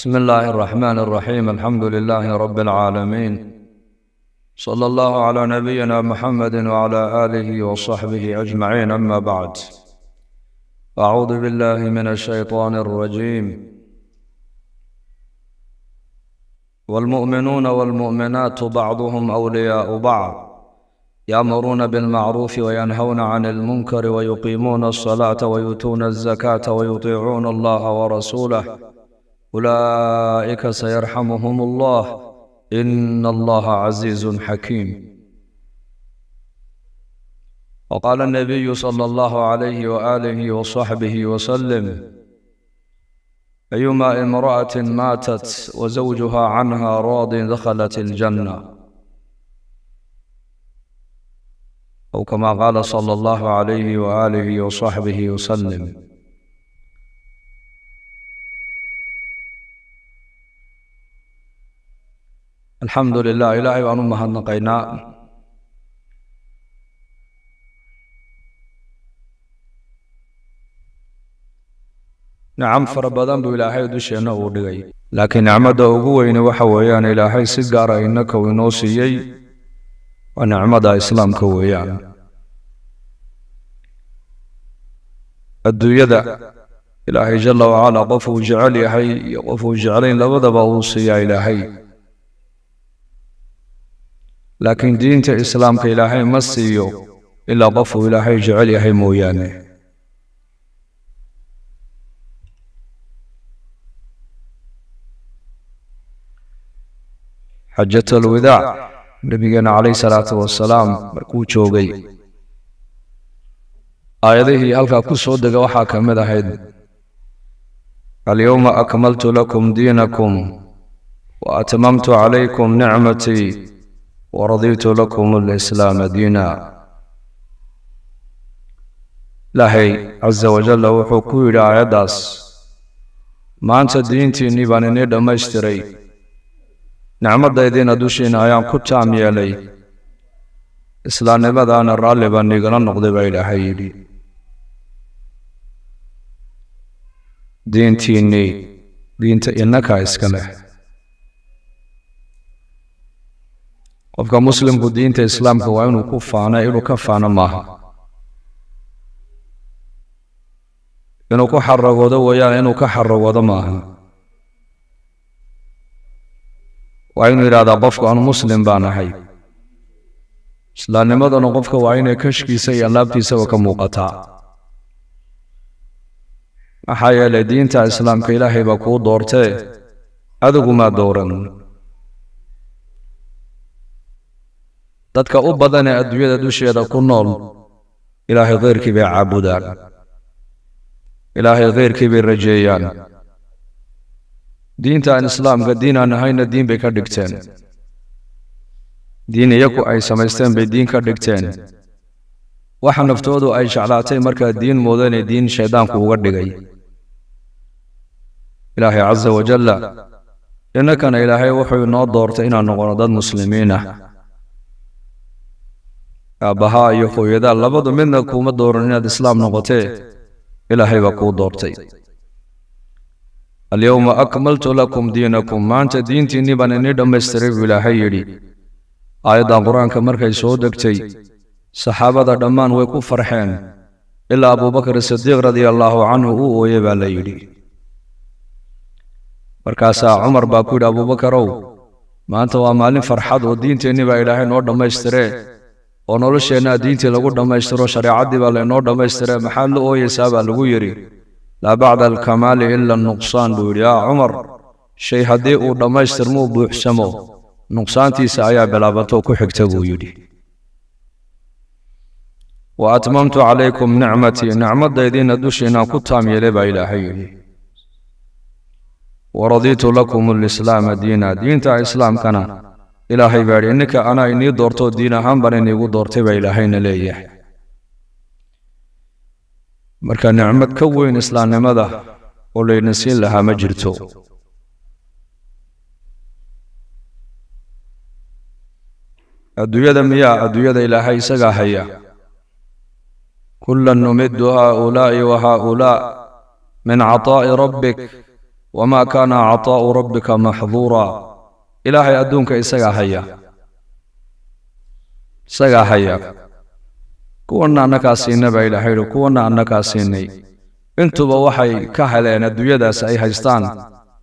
بسم الله الرحمن الرحيم الحمد لله رب العالمين صلى الله على نبينا محمد وعلى آله وصحبه أجمعين أما بعد أعوذ بالله من الشيطان الرجيم والمؤمنون والمؤمنات بعضهم أولياء بعض يأمرون بالمعروف وينهون عن المنكر ويقيمون الصلاة ويؤتون الزكاة ويطيعون الله ورسوله أولئك سيرحمهم الله إن الله عزيز حكيم وقال النبي صلى الله عليه وآله وصحبه وسلم أيما امرأة ماتت وزوجها عنها راض دخلت الجنة أو كما قال صلى الله عليه وآله وصحبه وسلم الحمدلله الہی وانو محن نقينا نعم فربادان بو الہی دوشینا او ڈگئی لیکن نعمد اوگو وین وحویان الہی سگارا انکو ونعمد اسلام كويان الدویدہ إلهي جل وعلا قفو جعلی حی قفو جعلین لبدا يا إلهي لكن دينت الإسلام في كإلهي مسيو إلا قفو إلهي جعل يهي موياني حجة الوداع نبينا عليه الصلاة والسلام مركوچو بي آياته يالكا كسو دقا وحاكا مدهيد اليوم أكملت لكم دينكم وأتممت عليكم نعمتي ورضيت لكم الإسلام دينا إلهي عز وجل وحكو إلى عيداس ما أنت دينتي نيبان نيدا ميستري نعمد دينا دوشين آيان كتا ميالي إسلام نبدا أنا رالي غنى نقضي بإلى حيدي دينتي ني دينتي إنك إسكاله qofka muslimku diinta islaamka waa inuu ku faana inuu ka faano maaha inuu ku xaragoodo weeyaan inuu ka xaragoodo maaha waa inuu yidhaahdaa qofku anu muslim baan ahay islaamnimadana qofka waa inay kashkiisa iyo alaabtiisaba ka muuqataa maxaa yeelay diinta islaamka ilaahay baa kuu doortee adigumaa dooran dadka u badan ee adduunyada dusheeda ku nool ilaahay khayrkii bay caabudaan ilaahay khayrkii bay rajeeyaan diintaan islaamka diin aan ahayna diin bay ka dhigteen diin iyagu ay samaysteen bay diin ka dhigteen waxa naftoodu ay jeclaatay markaa diin moodanee diin shayddaanku uga dhigay ilaahay casa wajalla innakana ilaahay wuxuu inoo doortay inaan noqono dad muslimiin ah aabbahaa iyo hooyadaa labadu midna kuuma dooran inaad islaam noqotee ilaahay baa kuu doortay alyawma akmaltu lakum diinakum maanta diintiinnii baan inii dhammaystiray buu ilaahay yidhi aayaddan qur-aanka markay soo degtay saxaabada dhammaan way ku farxeen ilaa abubakar sidiiq radia allaahu canhu uu ooye baa la yidhi markaasaa cumar baa ku yidhi abubakarow maanta waa maalin farxad oo diinteennii baa ilaahay noo dhammaystiree ونرشينا دينتي لغو دمشترو شريعاتي والنو دمشتره محل او يسابه لغو يري لا بعد الكمال إلا النقصان بو يا عمر شي حدي او دمشتر مو بوحسمو نقصان تيسا ايا بلابطو كحكتبو يري وأتممت عليكم نعمتي نعمة دايدين دوشينا كتام يلبا إلى حيه ورضيت لكم الإسلام دينا دينتا إسلام كنا إلهي بعد إنك أنا إني دورتو دينا هم بني نيغو دورتي بي إلهي نليا مركا نعمت كوين إسلام نمدا ولي نسين لها مجرتو الدوية دمياء الدوية دا إلهي سقا هيا كلا نمد هؤلاء وهؤلاء من عطاء ربك وما كان عطاء ربك محظورا ilaahay adduunka isagaa haya isagaa haya kuwanna annagaa siinna baa ilaahay yidhi kuwanna annagaa siinay intuba waxay ka heleen adduunyadaas ay haystaan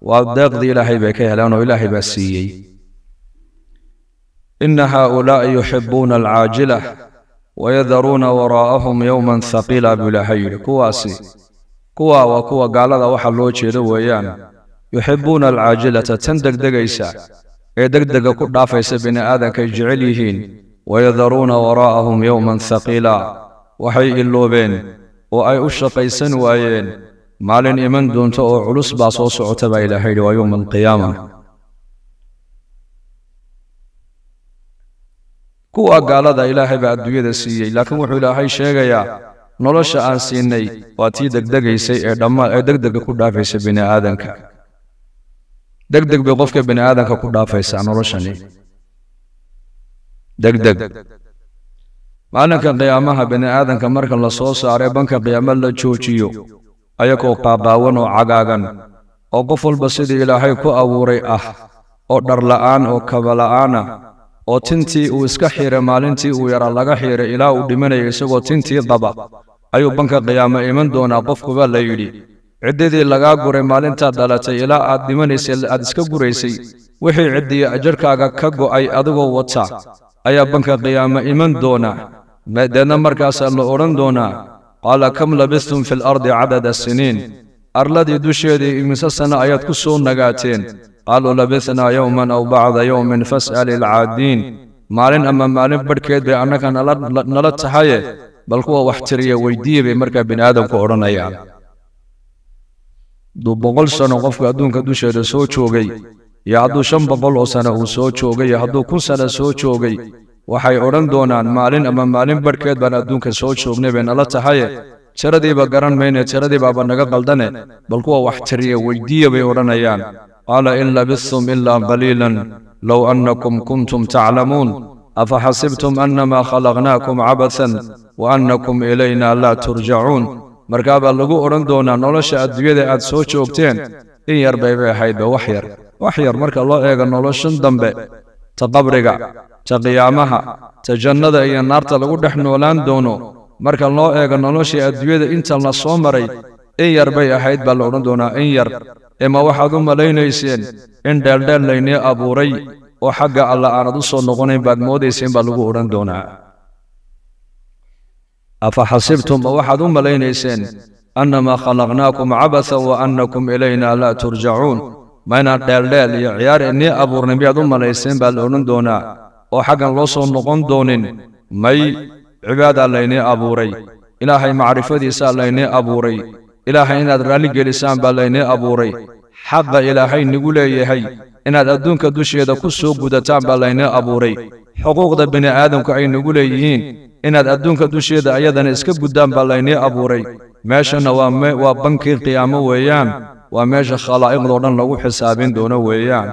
waa deeqdii ilaahay bay ka heleen oo ilaahay baa siiyey ina haaulaa'i yuxibbuuna alcaajila wayadaruuna waraa'ahum yowman haqiila buu ilaahay yidhi kuwaasi kuwa waa kuwa gaalada waxa loo jeedo weeyaan yuxibbuuna alcaajilata tan degdegaysa إدردق كدافة سبن آدك جعليهين ويذرون وراءهم يوما ثقيلا وحي اللوبين وأي أشقي سنوائين مالن إمن دون تؤو علوس باصوص عتبا إلى حيل ويوم القيامة كوا قال ذا إله بعد دوية سيئة لكن وحي الله شيئا نولش آن سيني واتي دق دقي سيئة دمال إدردق كدافة سبن آدك deg deg bay qofka bani aadanka ku dhaafaysaa noloshani deg deg maalinka qiyaamaha bani aadanka marka la soo saaree banka qiyaamo la joojiyo ayagoo qaaqaawan oo cagaagan oo qof walba sidii ilaahay ku abuuray ah oo dhar la'aan oo kabala'aan ah oo tintii uu iska xiiray maalintii uu yaraa laga xiiray ilaa uu dhimanaya isagoo tintii qaba ayuu banka qiyaamo iman doonaa qofkuba la yidhi ciddadii lagaa guray maalintaad dhalatay ilaa aad dhimanaysay aad iska guraysay wixii ciddiya ajarkaaga ka go'ay adigoo wata ayaa banka qiyaamo iman doona deedna markaasaa la odhan doonaa qaala kam labistum fi lardi cadada siniin arladii dusheedii imise sanno ayaad ku soo nagaateen qaaluu labisnaa yowman aw bacda yowmin fas'al ilcaadiin maalin ama maalin badhkeed bay annaga nala tahaye bal kuwa wax tiriya weydiiya bay markaa bini aadamku odhanayaan duu boqol sano qofka adduunka dusheeda soo joogay iyo hadduu shan boqol oo sano uu soo joogay iyo hadduu kun sano soo joogay waxay odhan doonaan maalin ama maalin barhkeed baan adduunka soo joognay bay nala tahaye tiradiiba garan mayne tiradiibaba naga qaldane bal kuwa wax tiriya weydiiya bay odhanayaan qaala in labistum ilaa qaliilan low annakum kuntum taclamuun afaxasibtum annamaa khalaqnaakum cabathan wa annakum ilayna laa turjacuun markaa baa lagu odhan doonaa nolosha adduunyada aad soo joogteen in yar baybay ahaydba wax yar wax yar marka loo eego noloshan dambe ta qabriga ta qiyaamaha ta jannada iyo naarta lagu dhex noolaan doono marka loo eego noloshii adduunyada inta la soo maray in yar bay ahayd baa la odhan doonaa in yar ema waxaad u malaynayseen in dheeldheel laynii abuuray oo xagga alla aanad u soo noqonayn baad moodayseen baa lagu odhan doonaa أفحسبتم أوحد ملينيسين أنما خلقناكم عبثا وأنكم إلينا لا ترجعون ما إن دل دل يعيار إني أبو نبي أدم ملينيسين بل أن دونا وحق لصو نقن دونين مي عبادة ليني أبو ري إلهي معرفة إساء ليني أبو ري إلهي إن أدرالي جلسان بل ليني أبو ري حق إلهي نقولي يهي inaad adduunka dusheeda ku soo gudataan baa laynii abuuray xuquuqda bini'aadamku ay nagu leeyihiin inaad adduunka dusheeda ayadana iska guddaan baa laynii abuuray meeshanna waa bankii qiyaamo weeyaan waa meesha khalaa'iqdoo dhan lagu xisaabin doono weeyaan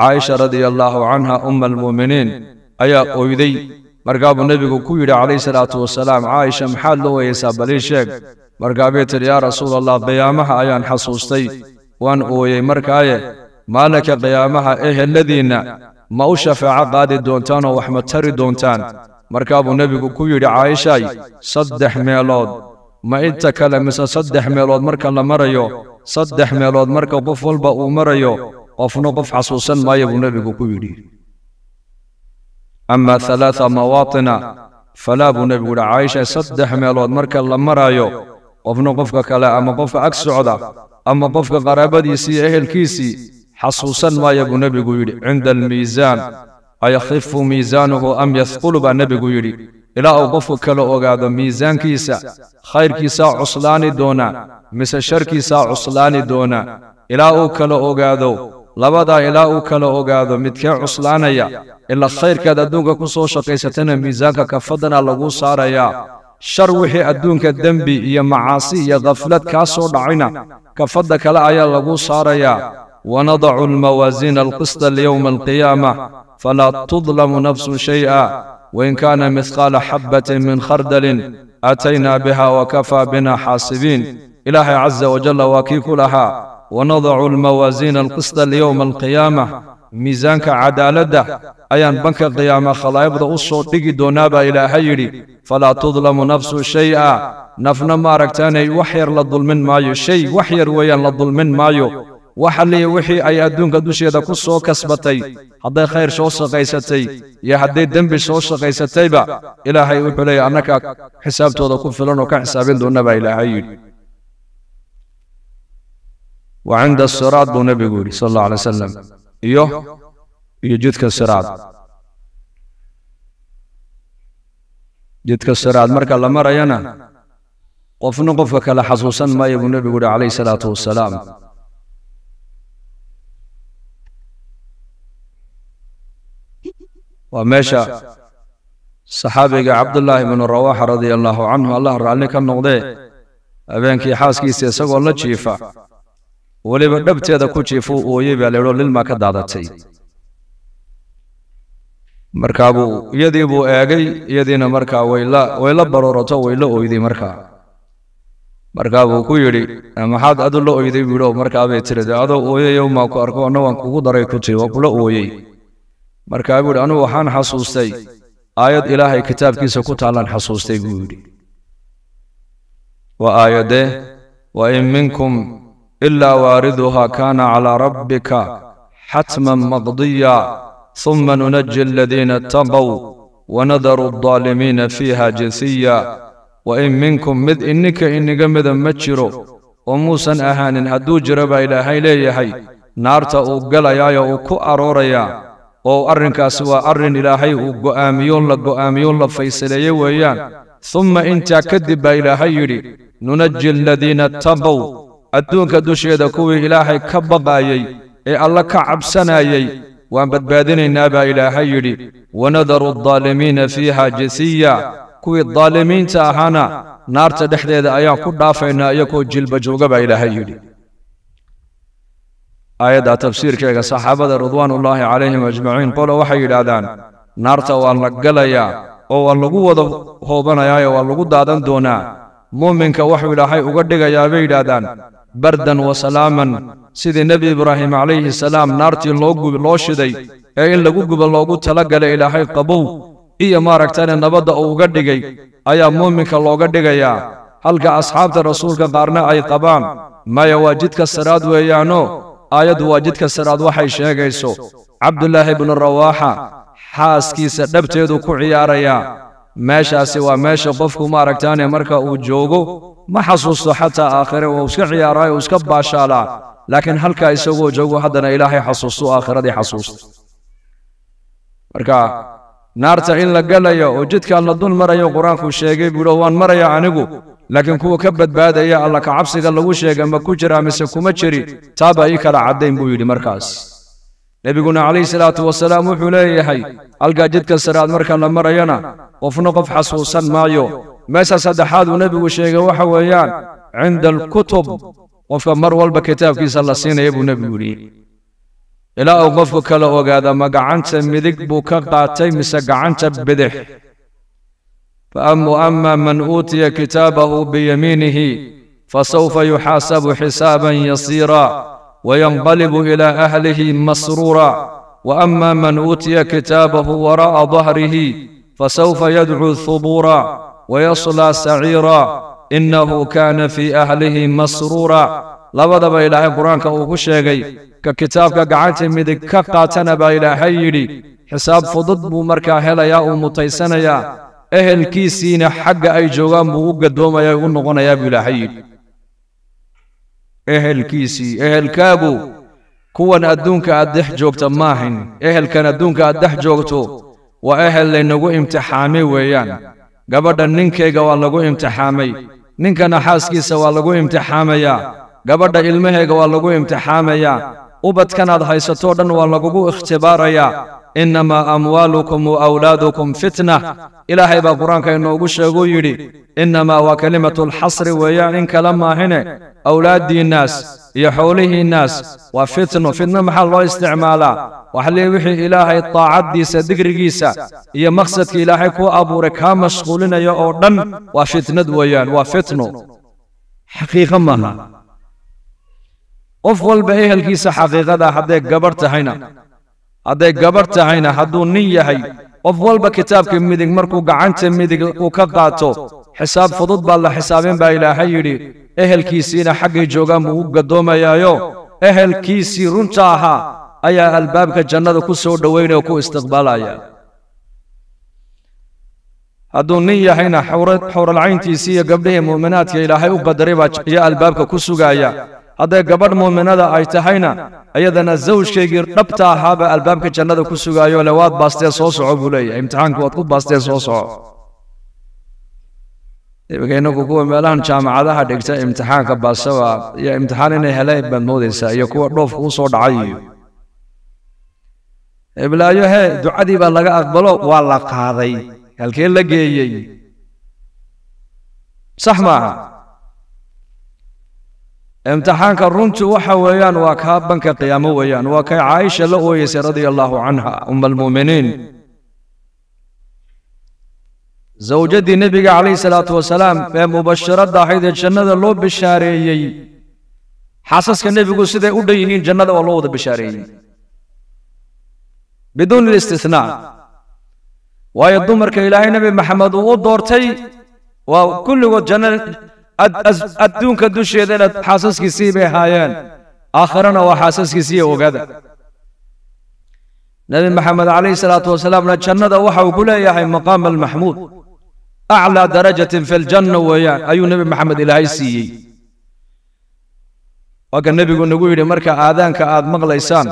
caaisha radiallaahu canha umma ayaa oyday markaabuu nebigu ku yidhi calayhi salaatu wasalaam caaisha maxaad loo ooyaysaa balii sheeg markaabay tidhi yaa rasuulallah qiyaamaha ayaan xasuustay waan ooyey markaaye maalinka qiyaamaha eheladiinna ma u shafaaco qaadi doontaan oo wax ma tari doontaan markaabuu nebigu ku yidhi caayishay saddex meelood ma inta kale mise saddex meelood marka la marayo saddex meelood marka qof walba uu marayo qofna qof xasuusan maayo buu nebigu ku yidhi ama halaaa mawaatina falaa buu nebigu yidhi caayisha saddex meelood marka la maraayo qofna qofka kale ama qofka ag socda ama qofka qaraabadiisii ehelkiisii حصوصا ما يقول نبي قيري عند الميزان أيخف ميزانه أم يثقل با نبي قيري إلا أوقف كلا أغاد ميزان كيسا خير كيسا عصلان دونا مس شر كيسا عصلان دونا إلا أوكلا أغاد لبدا إلا أوكلا أغاد متك عصلان يا إلا خير كذا دونك كسو شقيستنا ميزانك كفضنا لغو سارا يا شر وحي أدونك الدنبي يا معاصي يا غفلت كاسو دعينا كفضك لا آيا لغو سارا ونضع الموازين القسط ليوم القيامة فلا تظلم نفس شيئا وإن كان مثقال حبة من خردل أتينا بها وكفى بنا حاسبين إلهي عز وجل وكيك لها ونضع الموازين القسط ليوم القيامة ميزانك عدالة أيان بنك القيامة خلا يبدأ الصوت تيجي دونابا إلى هيري فلا تظلم نفس شيئا نفنا ما ركتاني وحير للظلم مايو شيء وحير ويا للظلم مايو وحلي وحي أي أدونك دوشيدا كسو كسبتي هذا خير شو شقيستي يا هذا دم شو شقيستي با هاي وحلي أنك حساب كفلون وكا حسابين دون نبا هاي وعند الصراط بو نبي قولي صلى الله عليه وسلم إيوه يجدك الصراط جدك الصراط مركا لما رأينا قفنا قفك لحصوصا ما يبو نبي قولي عليه الصلاة والسلام ومشى صحابي صحابہ کے عبداللہ بن الرواح رضي الله عنه الله رعالی کا نقدے أبين كي حاس كي سیسا کو اللہ چیفا ولی با ڈب تیدا کو چیفو اوئی بیالیڑو للما کا دادا چی مرکابو یدی بو ایگئی یدی نمرکا ويلا برو رتا ویلا اوئی دی مرکا مرکابو کو یڑی محاد عدلو اوئی دی بیڑو مرکابے چردے عدو اوئی یو اركو ارکو انوان کو درائی کچی وکلو اوئی مركاي بود وحان حسوستي آيات إلهي كتاب كيسا كتالان حسوستي قولي وآيات وإن منكم إلا واردها كان على ربك حتما مقضيا ثم ننجي الذين اتقوا ونذر الظالمين فيها جنسيا وإن منكم مذ إنك إن قمدا متشرو وموسى أهان هدو جربا إلى هيليه هي نارتا أو قلايا أو كو أروريا oo arrinkaas waa arrin ilaahay uu go'aamiyo la go'aamiyo la faysaleeye weeyaan summa intaa kadib baa ilaahay yidhi nunaji aladiina tabow adduunka dusheeda kuwii ilaahay ka baqaayey ee alla ka cabsanayey waan badbaadinaynaa baa ilaahay yidhi wanadaru aldaalimiina fiiha jasiya kuwii daalimiinta ahaana naarta dhexdeeda ayaan ku dhaafaynaa iyagoo jilba jooga baa ilaahay yidhi آيادة تفسير كيغا صحابة رضوان الله عليهم أجمعين قول وحي الادان نارتا واللقل يا أو اللقوة هوبنا يا واللقود دادان دونا مؤمن كوحي الاحي أقدق يا بي الادان بردا وسلاما سيد النبي إبراهيم عليه السلام نارت اللوغو بلوشدي أي اللقوة اللقوة تلقل الاحي قبو إيا مارك تاني نبدا أو أقدق أي مؤمن كاللقدق يا هل أصحاب رسولك بارنا أي قبان ما يواجدك السراد ويانو aayaddu waa jidka sanaad waxay sheegayso cabdulaahi ibnu rawaaxa xaaskiisa dhabteedu ku ciyaarayaa meeshaasi waa meesha qofku maaragtaane marka uu joogo ma xasuusto xataa aakhire wuu iska ciyaaraa uu iska baashaalaa laakiin halkaa isagoo joogo haddana ilaahay xasuusto aakhiradii xasuusta marka naarta in la galayo oo jidkaan la dul marayo qur-aanku sheegay buuhi waan maraya anigu laakiin kuwa ka badbaadaya alla ka cabsiga lagu sheega ma ku jiraa mise kuma jiri taaba ii kala caddayn buu yidhi markaas nebiguna calayhi salaatu wasalaam wuxuu leeyahay halkaa jidka saraad marka la marayana qofna qof xasuusan maayo meesha saddexaad uu nebigu sheegay waxa weeyaan cinda alkutub qofka mar walba kitaabkiisa la siinaya buu nebigu yidhi ilaa uu qofku kala ogaada ma gacanta midig buu ka qaatay mise gacanta bidix فأم أما من أوتي كتابه بيمينه فسوف يحاسب حسابا يسيرا وينقلب إلى أهله مسرورا وأما من أوتي كتابه وراء ظهره فسوف يدعو ثبورا ويصلى سعيرا إنه كان في أهله مسرورا labadaba ilaahay qur-aanka uu ككتاب sheegay ka kitaabka gacanta midig ka qaatana baa يا yidhi xisaab ehelkiisiina xagga ay joogaan buu u gadoomaya u noqonayaa buu ilaahay yidhi ehelkiisii ehelkaagu kuwan adduunka aad dhex joogta maahin ehelkan adduunka aad dhex joogto waa ehel laynagu imtixaamay weeyaan gabadha ninkayga waa lagu imtixaamay ninkana xaaskiisa waa lagu imtixaamayaa gabadha ilmahayga waa lagu imtixaamayaa ubadkanaad haysatoo dhan waa lagugu ikhtibaarayaa إنما أموالكم وأولادكم فتنة إلهي بقرآن كأنه قشة يري إنما وكلمة الحصر ويعني كلام هنا أولاد دي الناس يحوله الناس وفتنه فتنة محل الله استعمالا وحلي وحي إلهي الطاعة دي سدقر قيسا هي مقصد إلهي كو أبو ركا مشغولين يا أردن وفتنة ويان وفتنه حقيقة مها أفضل والبئيه هالكيسة حقيقة دا قبرت هنا hadday gabarh tahayna hadduu nin yahay qof walba kitaabka midig markuu gacanta midig uu ka qaato xisaab fudud baa la xisaabin baa ilaahay yidhi ehelkiisiina xaggay joogaan buu u gaddoomayaayo ehelkiisii runta ahaa ayaa albaabka jannada ku soo dhowaynaya ku istiqbaalaya hadduu nin yahayna xawralcayntiisii iyo gabdhihii mu'minaadka ilaahay u qadaray baa iyo albaabka ku sugaaya هذا قبر مؤمنة دا اجتحينا ايضنا زوج كيجير نبتا حابة الباب كجنة كسوغا يو لواد باستي صوصو عبولي امتحان كواتكو باستي صوصو بقينا كوكو مالان جامعة دا حدقتا امتحان كباسوا يا امتحان اني هلاي بموديسا يكو روف كوصو دعايو iblaayo hee ducadii baa laga aqbalo waa la qaaday halkee la geeyey sax maaha امتحانك الرنت وحويان وكابنك قيام ويان وكي عائشة لغويس رضي الله عنها أم المؤمنين زوجة النبي عليه الصلاة والسلام في مبشرة داحيدة جنة اللو بشاري حاسس النبي سيدة أدهيهين جنة والله ده بشاري بدون الاستثناء ويدومرك إلهي نبي محمد ودورتي وكل جنة أدونك دوشي دل حاسس كسي بي هايان آخرنا وحاسس كسي وغادا نبي محمد عليه الصلاة والسلام لجنة وحاو قولا يا حي مقام المحمود أعلى درجة في الجنة ويا أي نبي محمد إلى أي سي وكان نبي قلنا قولي مركا آذان كآذ مغلى إسان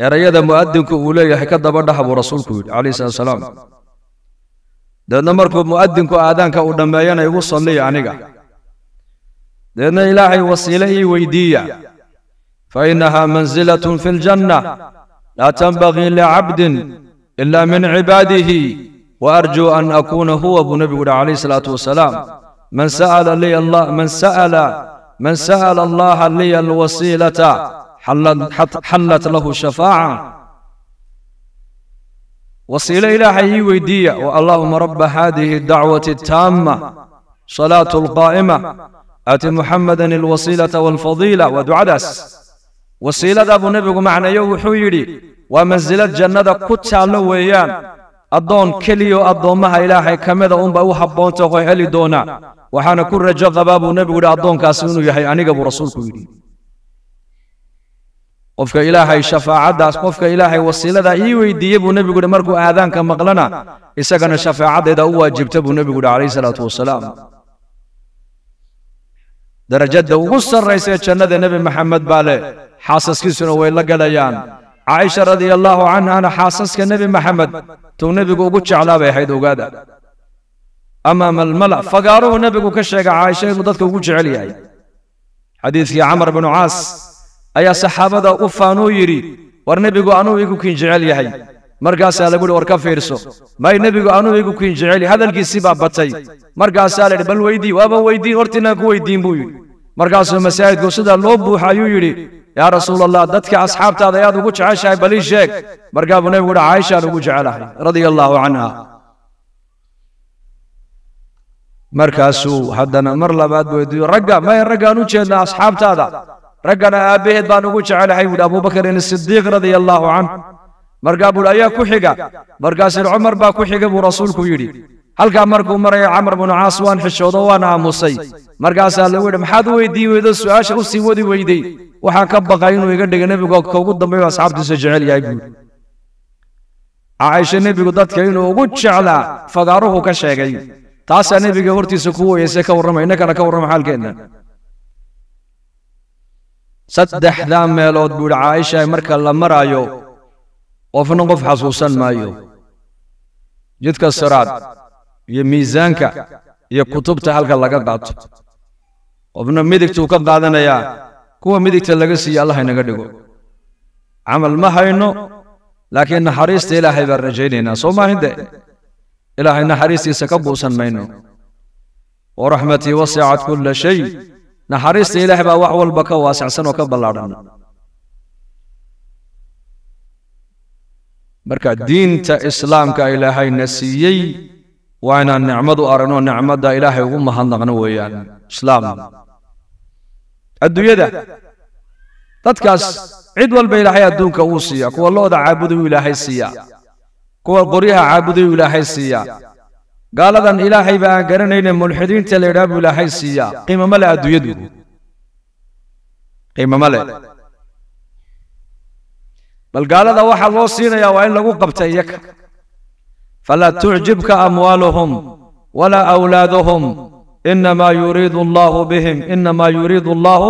يا رياد مؤدنك أولي حكاد برد حبو رسولك عليه الصلاة دنا مركب مؤذن كو آدان كو بيانا يوصل لي عنيك دنا إلهي وسيله ويديا فإنها منزلة في الجنة لا تنبغي لعبد إلا من عباده وأرجو أن أكون هو أبو نبي عليه الصلاة والسلام من سأل لي الله من سأل من سأل الله لي الوسيلة حلت حلت له الشفاعة إلى حي ويدية اللهم رب هذه الدعوة التامة صلاة القائمة أتي محمدا الوصيلة والفضيلة ودعدس وصيلة أبو نبي معنا يو حويري ومنزلة جنة كتا لويان أدون كليو إلى حي كمدة أم بو حبون تغيالي دونا وحنا كل رجب أبو نبي أدون كاسون يحيى أنيق أبو رسول كويري qofka ilaahay shafaacadaas qofka ilaahay wasiilada ii weydiiye buu nebigu yidhi markuu aadaanka maqlana isagana shafaacadeeda u waajibta buu nebigu yidhi calayhi salaatu wasalaam darajada ugu sarraysa ee jannada nebi maxamed baa leh xaasaskiisuna way la galayaan caaisha radia allaahu canhana xaasaska nebi maxamed tuu nebigu ugu jeclaa bay ahayd ogaada amaama almala fagaaruhu nebigu ka sheega caaisha inuu dadka ugu jecel yahay xadiidkii camar binu caas ayaa saxaabada u faanuu yidhi war nebigu anuu igukiin jecel yahay markaasaa lagu hi war ka fiirso may nebigu anuu igukiin jecel yahay hadalkiisii baa batay markaasaa la yidhi bal weydii waaba weyddiin hortiinaan ku weyddiin buu yidhi markaasuu masaajidku sidaa loo buuxa ayuu yidhi yaa rasuul allah dadka asxaabtaada ayaad ugu jeceshahay bal ii sheeg markaa buu nebigu dhaha caaishaan ugu jecelahay radia allaahu canha markaasuu haddana mar labaad buu ragga maya raggaan u jeednaa asxaabtaada رجعنا أبيه دانو على عيود أبو بكر الصديق رضي الله عنه مرجع أبو بولايا كحجة مرجع سير عمر با كحجة أبو رسول كويري هل كان مرقى يا عمر بن عاصوان حشوضو وانا مرجع سأل ويد محدو يدي ويد سعاش وسي ودي ويدي وحان بقاين ينو يقدق نبي قوك كوكو دمي وأصحاب دي سجعل يا يقول عايشة نبي قدات كينو وقود شعلا فقاروه كشاقي تاسا نبي قورتي سكوه يسكور رمي نكنا كور حال كينا saddexdaa meelood buu idhi caaisha marka la maraayo qofna qof xasuusan maayo jidka siraad iyo miisaanka iyo kutubta halka laga qaato qofna midigtuu ka qaadanayaa kuwa midigta laga siiyo allah inaga dhigo camal ma hayno laakiin naxariista ilaahay baan rajaynaynaa soo maahinde ilaahay naxariistiisa ka buusan mayno waraxmatii wasicat kulla shay naxariista ilaahay baa wax walba ka waasicsan oo ka ballaadhan marka diinta islaamka ilaahayna siiyey waa inaan nicmad u aragnoo nicmadda ilaahay ugu mahadnaqno weeyaan islaam adduunyada dadkaas cid walba ilaahay adduunka uu siiyaa kuwa looda caabudayu ilaahay siiyaa kuwa qoryaha caabudayu ilaahay siiyaa قال ان إلهي بأن قرنين ملحدين تلعب حي سيا قيمة ملا أدو يدو قيمة ملا بل قالدا وحا الله سينا يا وإن لقو يك فلا تعجبك أموالهم ولا أولادهم إنما يريد الله بهم إنما يريد الله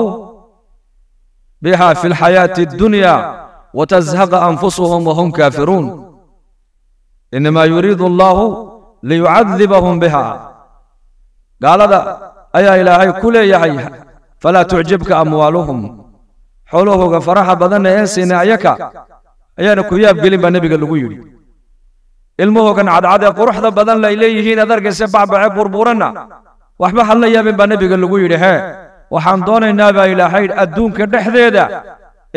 بها في الحياة الدنيا وتزهق أنفسهم وهم كافرون إنما يريد الله ليعذبهم بها قال هذا أيا إلهي كل يحيى فلا تعجبك أموالهم حولوه فرح بدن إنسان عيكا أيانا كوياب قلبا نبي قال له ilmuhu kan cadcad ee quruxda badan la leeyihiin adarkiisa bacbace burburana waxba ha la yaabin baa nebiga lagu yidhi hee waxaan doonaynaa baa ilaahay adduunka dhexdeeda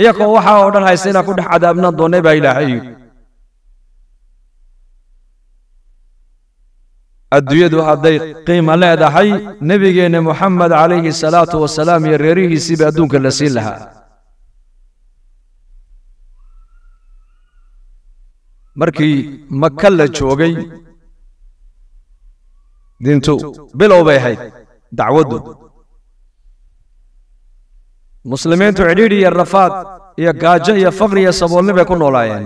iyagoo waxaa oo dhan haysa inaan ku dhex cadaabnaan doonnay baa ilaahay yidhi adduunyadu hadday qiima leedahay nebigeenna moxamed calayhi salaatu wasalaam iyo reerihiisiiba adduunka la siin lahaa markii maka la joogay dintu bilow bay ahayd dacwaddu muslimiintu cidhiidh iyo rafaad iyo gaajo iyo faqri iyo saboolni bay ku noolaayeen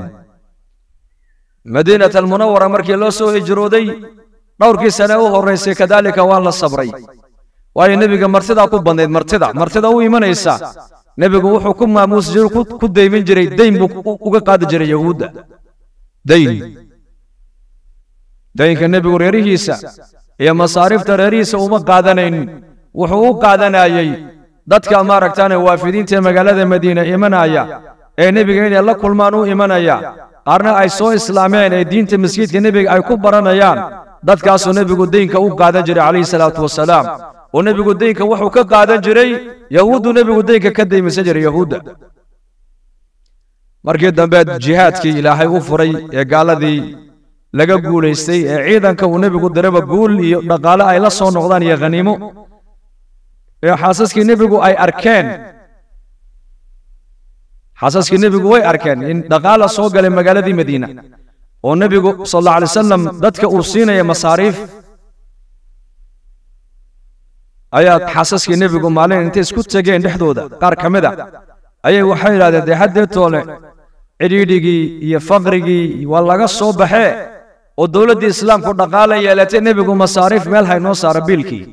madiinat almunawara markii loo soo hijrooday dhowrkii sane u horaysay kadaalika waa la sabray waayo nebiga martidaa ku badnayd martida martida u imanaysa nebigu wuxuu ku maamuusi jiru ku daymin jiray dayn buu uga qaadi jiray yahuudda dayn daynka nebigu reerihiisa iyo masaariifta reerihiisa uma qaadanaynin wuxuu u qaadanayey dadka maaragtaane waafidiinta magaalada madiina imanaya ee nebiga inay la kulmaan u imanaya qaarna ay soo islaameen ee diinta masjiidka nebiga ay ku baranayaan dadkaasoo nebigu deynka u qaadan jiray calayhi salaatu wasalaam oo nebigu deynka wuxuu ka qaadan jiray yahuuddu nebigu deynka ka deymaysan jiray yahuudda markii dambe jihaadkii ilaahay u furay ee gaaladii laga guulaystay ee ciidanka uu nebigu diraba guul iyo dhaqaale ay la soo noqdaan iyo khaniimo ee xaasaskii nebigu ay arkeen xaasaskii nebigu way arkeen in dhaqaala soo galay magaaladii madiina oo nebigu sal alla alay wasalam dadka uu siinaya masaariif ayaad xaasaskii nebigu maalin intay isku tegeen dhexdooda qaar ka mid a ayay waxay yidhahdeen dee haddee toole cidhiidhigii iyo faqrigii waa laga soo baxee oo dowladdii islaamku dhaqaala yeelatay nebigu masaariif meel haynoo saara biilkii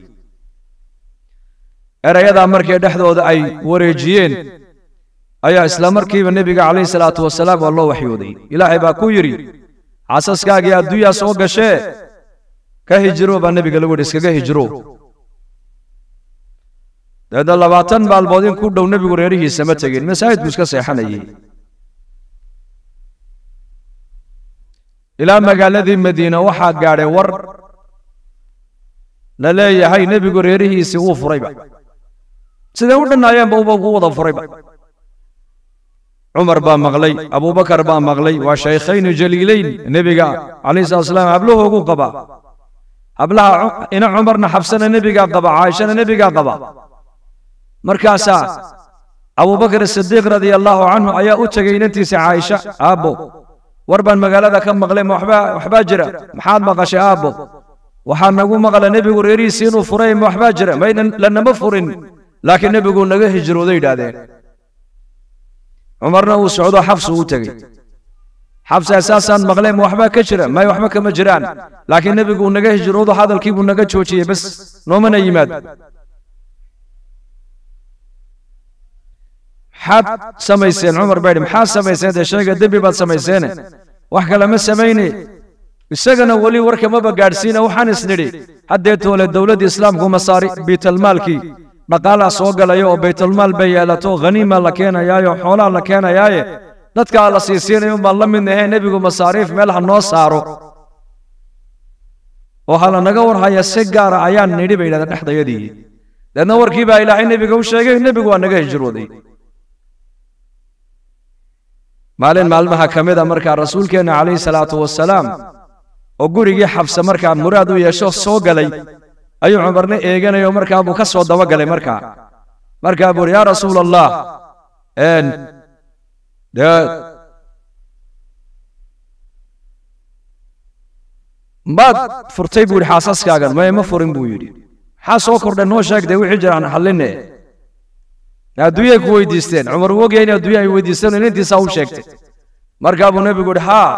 erayadaa markii dhexdooda ay wareejiyeen ayaa isla markiiba nebiga calayhi salaatu wasalaam waa loo waxyooday ilaahay baa ku yidhi aasaaskaaga iyo adduunyaa soo gashee ka hijiro baa nebiga lagu yidhi iskaga hijiro dabeedna labaatan maalmood in ku dhow nebigu reerihiisa ma tegin masaajidku iska seexanayay ilaa magaaladii madiina waxaa gaadhay war la leeyahay nebigu reerihiisii wuu furayba siday u dhannaayeenba u wada furayba عمر با مغلي أبو بكر با مغلي وشيخين جليلين نبيغا عليه الصلاة والسلام أبلوه هو قبا أبلها إن عمرنا حفصنا نبيغا قبا عائشنا نبيغا قبا مركاسا أبو بكر الصديق رضي الله عنه أيا أتشغي ننتيس عائشة أبو وربان مغالة كم مغلي محباجرة محاد مغشي أبو وحان نقول مغلى نبي وريري سينو فرين محباجرة ما لن مفرن لكن نبي قول نغي هجرو ذي دادين عمرنا وسعود حفص وتجي حفص أساسا مغلم وحبا كشرة ما يوحبا كما جيران لكن نبي قول نجاه جرود هذا الكيب ونجاه شوشي بس نومنا يماد حد سميسين عمر بعد محاس سميسين ده شيء دبي بعد سميسين وحكى لما سميني isagana weli warkamaba gaadhsiina waxaan isnidhi haddeed toole dowladda islaamku masaari biitalmaalkii dhaqaalaa soo galaya oo baytulmaal bay yeelato haniima la keenayaayo xoolaa la keenayaaye dadkaa la sii siinayo baan la midna ahe nebigu masaariif meel ha noo saaro oo ha lanaga warhaya si gaara ayaan nidhi bay yidhahdeen dhexdayadii deedna warkii baa ilaahay nebiga u sheegay nebigu waa naga hijrooday maalin maalmaha ka mid a markaa rasuulkeenna calayhi salaatu wasalaam oo gurigii xabse markaa muraad u yeesho soo galay ayuu cumarna eeganayo markaa buu ka soo dabagalay markaa markaa buuri yaa rasuul allah maad furtay buuhi xaasaskaagan may ma furin buu yidhi maxaa soo kordhe noo sheeg dee wixii jiraan xalline adduunyay ku weydiisteen cumar wuu ogyahay in adduunya ay weydiisteen inantiisaa u sheegtay markaa buu nebigu yidhi haa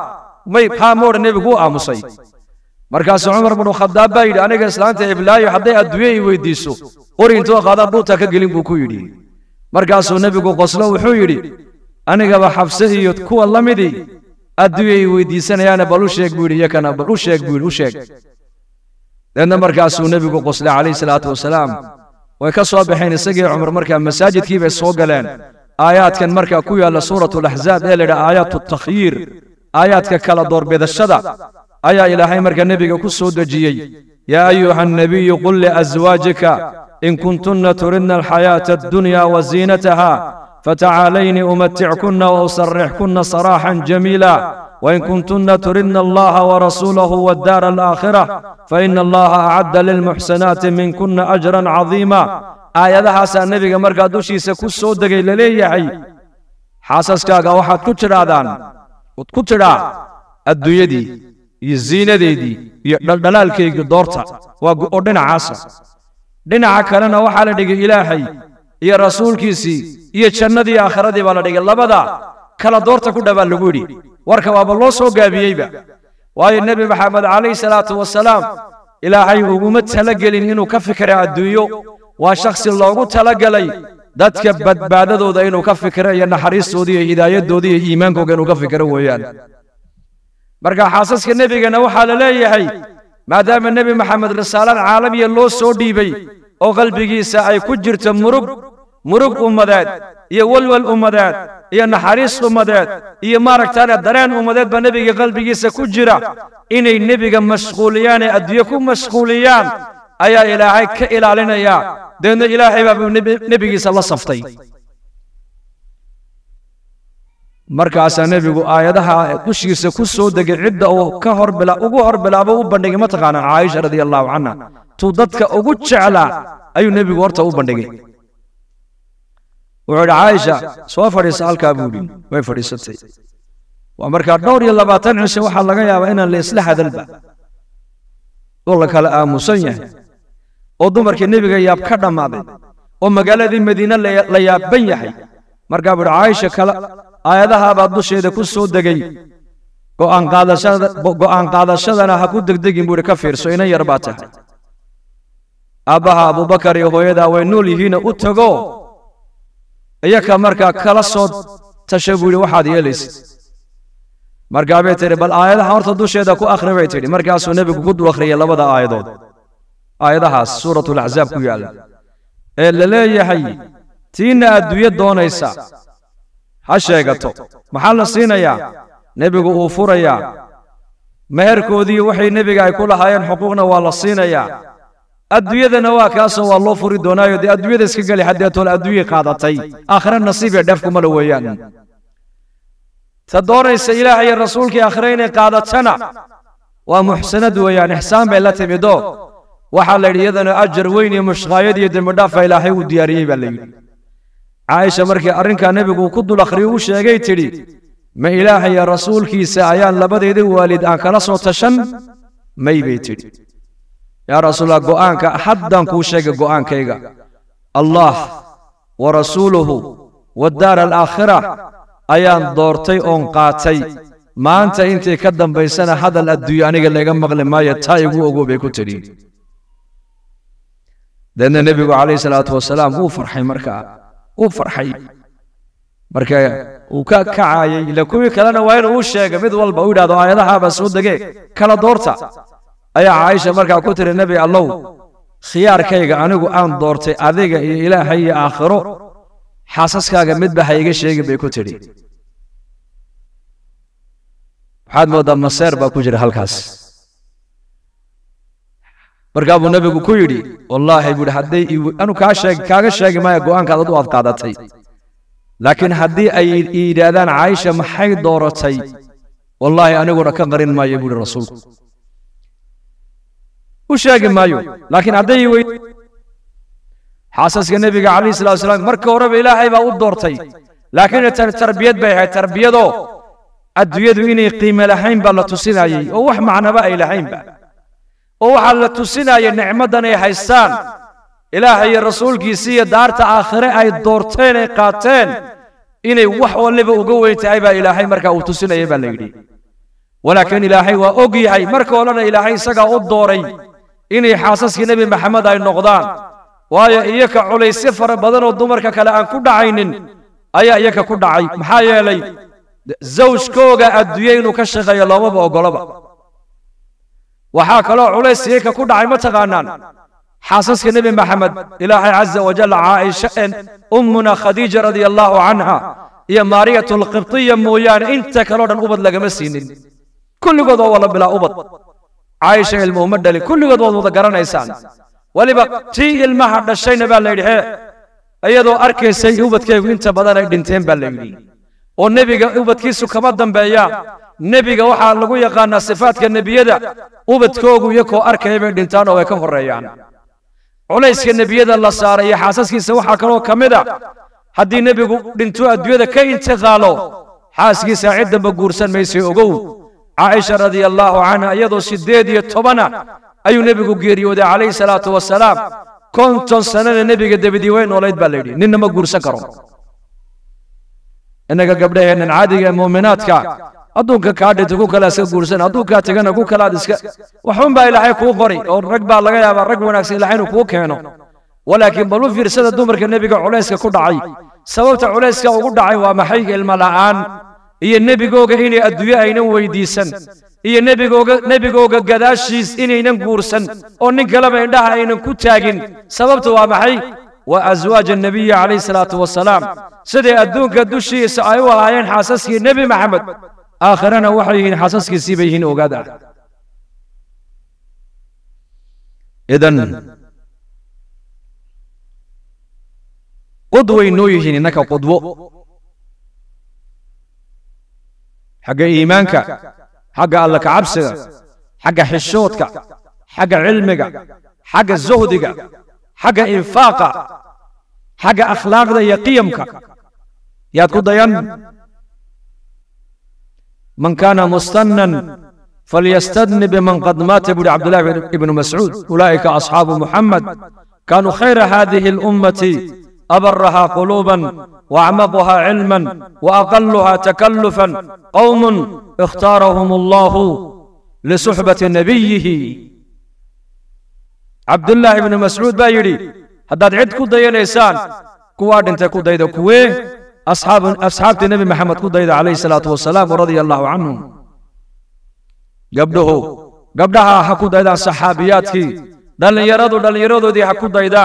may haa ma odhan nebigu wuu aamusay markaasuu cumar binu khadaab baa yidhi aniga islaanta iblaayo hadday adduunya i weydiiso qori intuu qaadaan dhuuta ka gelin buu ku yidhi markaasuu nebigu qoslo wuxuu yidhi anigaba xabse iyo kuwa la midii adduunya i weydiisanayaana bal u sheeg buu yidhi iyakana bal u sheeg buu yidhi u sheeg deedna markaasuu nebigu qoslay calayhi salaatu wasalaam way ka soo baxeen isagii cumar markaa masaajidkii bay soo galeen aayaadkan markaa ku yaalla suuratu laxzaab ee la yidhaha aayaatu takhyiir aayaadka kala doorbidashada ayaa ilaahay marka nebiga ku soo dejiyey yaa ayuha annabiyu qul liaswaajika in kuntunna turidna alxayaata addunya wa ziinataha fatacaalayni umatickunna wausarixkunna saraaxan jamiila وإن كنتن تردن الله ورسوله والدار الآخرة فإن الله أعد للمحسنات منكن أجرا عظيما آيات حاسا النبي مركا دوشي سكسو دقي لليحي حاسس كاغا واحد كتر آدان وتكتر الدنيا دي iyo ziinadeedii iyo dhaldhalaalkayga doorta waa oo dhinacaasa dhinaca kalena waxaa la dhigay ilaahay iyo rasuulkiisii iyo jannadii aakhiradii baa la dhigay labada kala doorta ku dhabaa lagu yidhi warka waaba loo soo gaabiyeyba waayo nebi maxamed calayhi salaatu wasalaam ilaahay uguma talagelin inuu ka fikira adduunyo waa shakhsi loogu talagalay dadka badbaadadooda inuu ka fikira iyo naxariistoodii iyo hidaayadoodii iyo iimaankooga inuu ka fikiro weeyaan marka xaasaska nebigana waxaa la leeyahay maadaama nebi maxamed risaalaan caalamiya loo soo dhiibay oo qalbigiisa ay ku jirto murug murug ummadeed iyo walwal ummadeed iyo naxariis ummadeed iyo maaragtaane dareen ummadeed baa nebiga qalbigiisa ku jira inay nebiga mashquuliyaan ee adduunye ku mashquuliyaan ayaa ilaahay ka ilaalinaya deedna ilaahay baa nebigiisa la saftay markaasaa nebigu aayadaha dushiisa ku soo degay cidda uu ka hor ugu hor bilaabo u bandhigay mataqaanaa caaisha radia allaahu canha tuu dadka ugu jeclaa ayuu nebigu horta u bandhigay wuxuu idhi caaisha soo fadhiisa halkaa buu yidhi way fadhiisatay waa markaa dhowr iyo labaatan cishe waxaa laga yaabaa inaan la isla hadalba oo la kala aamusan yahay oo dumarkii nebiga yaab ka dhammaaday oo magaaladii madiine la yaaban yahay markaa buu idhi caaisha kala aayadaha baa dusheeda ku soo degay go'aan qaadashada go'aan qaadashadana ha ku degdegin buu ka fiirso inan yar baa tahay aabbaha abubakar iyo hooyada way nool yihiina u tago iyaka markaa kala soo tasha buu yidhi waxaad yeelaysid markaa bay tidhi bal aayadaha horta dusheeda ku akhri bay tidhi markaasuu nebigu ku du akhriyay labada aayadood aayadahaas suuratulacsaab ku yaalla ee la leeyahay tiinna adduunyo doonaysa ha sheegato maxaa la siinayaa nebigu wuu furayaa meherkoodii waxay nebiga ay ku lahaayeen xuquuqna waa la siinayaa adduunyadana waa kaasoo waa loo furi doonaayo dee adduunyada iska geli haddee tool adduunye qaadatay aakhira nasiib iyo dheef kuma la weeyaan ta doonaysa ilaah iyo rasuulkii aakhire inay qaadatana waa muxsanad weeyaan ixsaan bay la timido waxaa la yidhi iyadana ajar weyn iyo mushqaayad iyo dembidhaaf baa ilaahay u diyaariyey baa la yidhi caaisha markii arrinkaa nebigu ku dul akhriyo u sheegay tidhi ma ilaaha iyo rasuulkiisa ayaan labadeeda waalid aan kala soo tashan may bay tidhi yaa rasuullah go'aanka haddaan kuu sheegay go'aankayga allaah wa rasuuluhu wa daar alaakhira ayaan doortay oon qaatay maanta intay ka dambaysana hadal adduunye aniga laga maqli maayo taa igu ogow bay ku tidhi deedna nebigu calayhi salaatu wasalaam wuu farxay markaa u farxay marka uu ka kacayay ila kuwii kalena waa inuu u sheega mid walba u yidhaahdo aayadahaaba soo degee kala doorta ayaa caaisha markaa ku tiri nebi allow khiyaarkayga anigu aan doortay adiga iyo ilaahay iyo aakhiro xaasaskaaga midba ha iga sheegin bay ku tidhi waxaad mooddaa maseer baa ku jira halkaas مركب النبي كويدي والله يقول حدي أنا كاش كاش ما جوان كذا دواف قادتي لكن حدي أي إذا أنا عايشة محي دورتي والله أنا أقول لك غير ما يقول الرسول وش يا جمايو لكن حدي يوي حاسس النبي عليه الصلاة والسلام مركب ورب إلهي بقول دورتي لكن التربية بيع التربية دو الدويد ويني قيمة لحين بلا تصير أي وح معنا بقى لحين بقى oo waxaa la tusinaya nicmadan ay haystaan ilaahay iyo rasuulkiisii iyo daarta aakhire ay doorteen ay qaateen inay wax waliba uga weyn tahay baa ilaahay markaa uu tusinaya baa la yidhi walaakiin ilaahay waa og yahay marka horena ilaahay isagaa u dooray inay xaasaskii nebi maxamed ay noqdaan waayo iyaka culaysyo fara badan oo dumarka kale aan ku dhacaynin ayaa iyaka ku dhacay maxaa yeelay zawjkooga adduunya inuu ka shaqeeyo loomaba ogolaba وحاكلا عليه سيكا كود عمتا تغانان حاسس كنبي محمد إلهي عز وجل عائشة أمنا خديجة رضي الله عنها يا مارية القبطية مويان انت كرودا أبد لك مسينين كل قد والله بلا أبد عائشة المومد لك كل قد والله قرانا إسان ولبا تيه المحر الشيء نبال لك أيضو أركي سيئوبت كيف انت بدانا دنتين بال لك ونبي قد أبد كيسو كمدن بأيام nebiga waxaa lagu yaqaanaa sifaatka nebiyada ubadkoogu iyo koo arkaya bay dhintaan oo ay ka horreeyaan culayska nebiyada la saaray iyo xaasaskiisa waxaa kaloo ka mid a haddii nebigu dhintuu adduunyada ka intiqaalo xaaskiisa cid damba guursan maysay ogow caaisha radiallaahu canha iyadoo siddeed iyo tobana ayuu nebigu geeriyooday calayhi salaatu wasalaam konton sanana nebiga dabadii way noolayd baa layidhi ninna ma guursan karo innaga gabdhaheennan caadiga ee muuminaadka أدوك كاد تقول كلا سجورسن أدوك تجنا كوك كلا دسك وحوم بقى إلى كوك أو ركب على جاي أو ركب وناكس إلى ولكن بلو في رسالة دمر كان النبي قال عليسك كود عي سبب تعليسك وكود عي ومحيك الملعان هي النبي قال إني أدوية أين ويديسن هي النبي قال النبي قال قداشيس إني نجورسن أو نكلم عندها أين كوت تاجن سبب توامحي وأزواج النبي عليه الصلاة والسلام سدي أدونك دوشي سأيوه آيان حاسسك النبي محمد آخرنا وحي حسس كسي بيهين أغادا إذن قدوة نو نويهين نكا قدوة حق إيمانك حق الله كعبسك حق حشوتك حق علمك حق زهدك حق إنفاقك حق أخلاقك يا قيمك يا تقول من كان مستنا فليستدن بمن قد مات بن عبد الله بن مسعود أولئك أصحاب محمد كانوا خير هذه الأمة أبرها قلوبا وأعمقها علما وأقلها تكلفا قوم اختارهم الله لصحبة نبيه عبد الله بن مسعود بايري هذا عد كو الانسان كواد انت كو ديدو كويه أصحاب أصحاب النبي محمد قد عليه الصلاة والسلام رضي الله عنهم قبله قبلها آه، حكود إذا صحابيات كي دل يردو دل يردو دي حكود إذا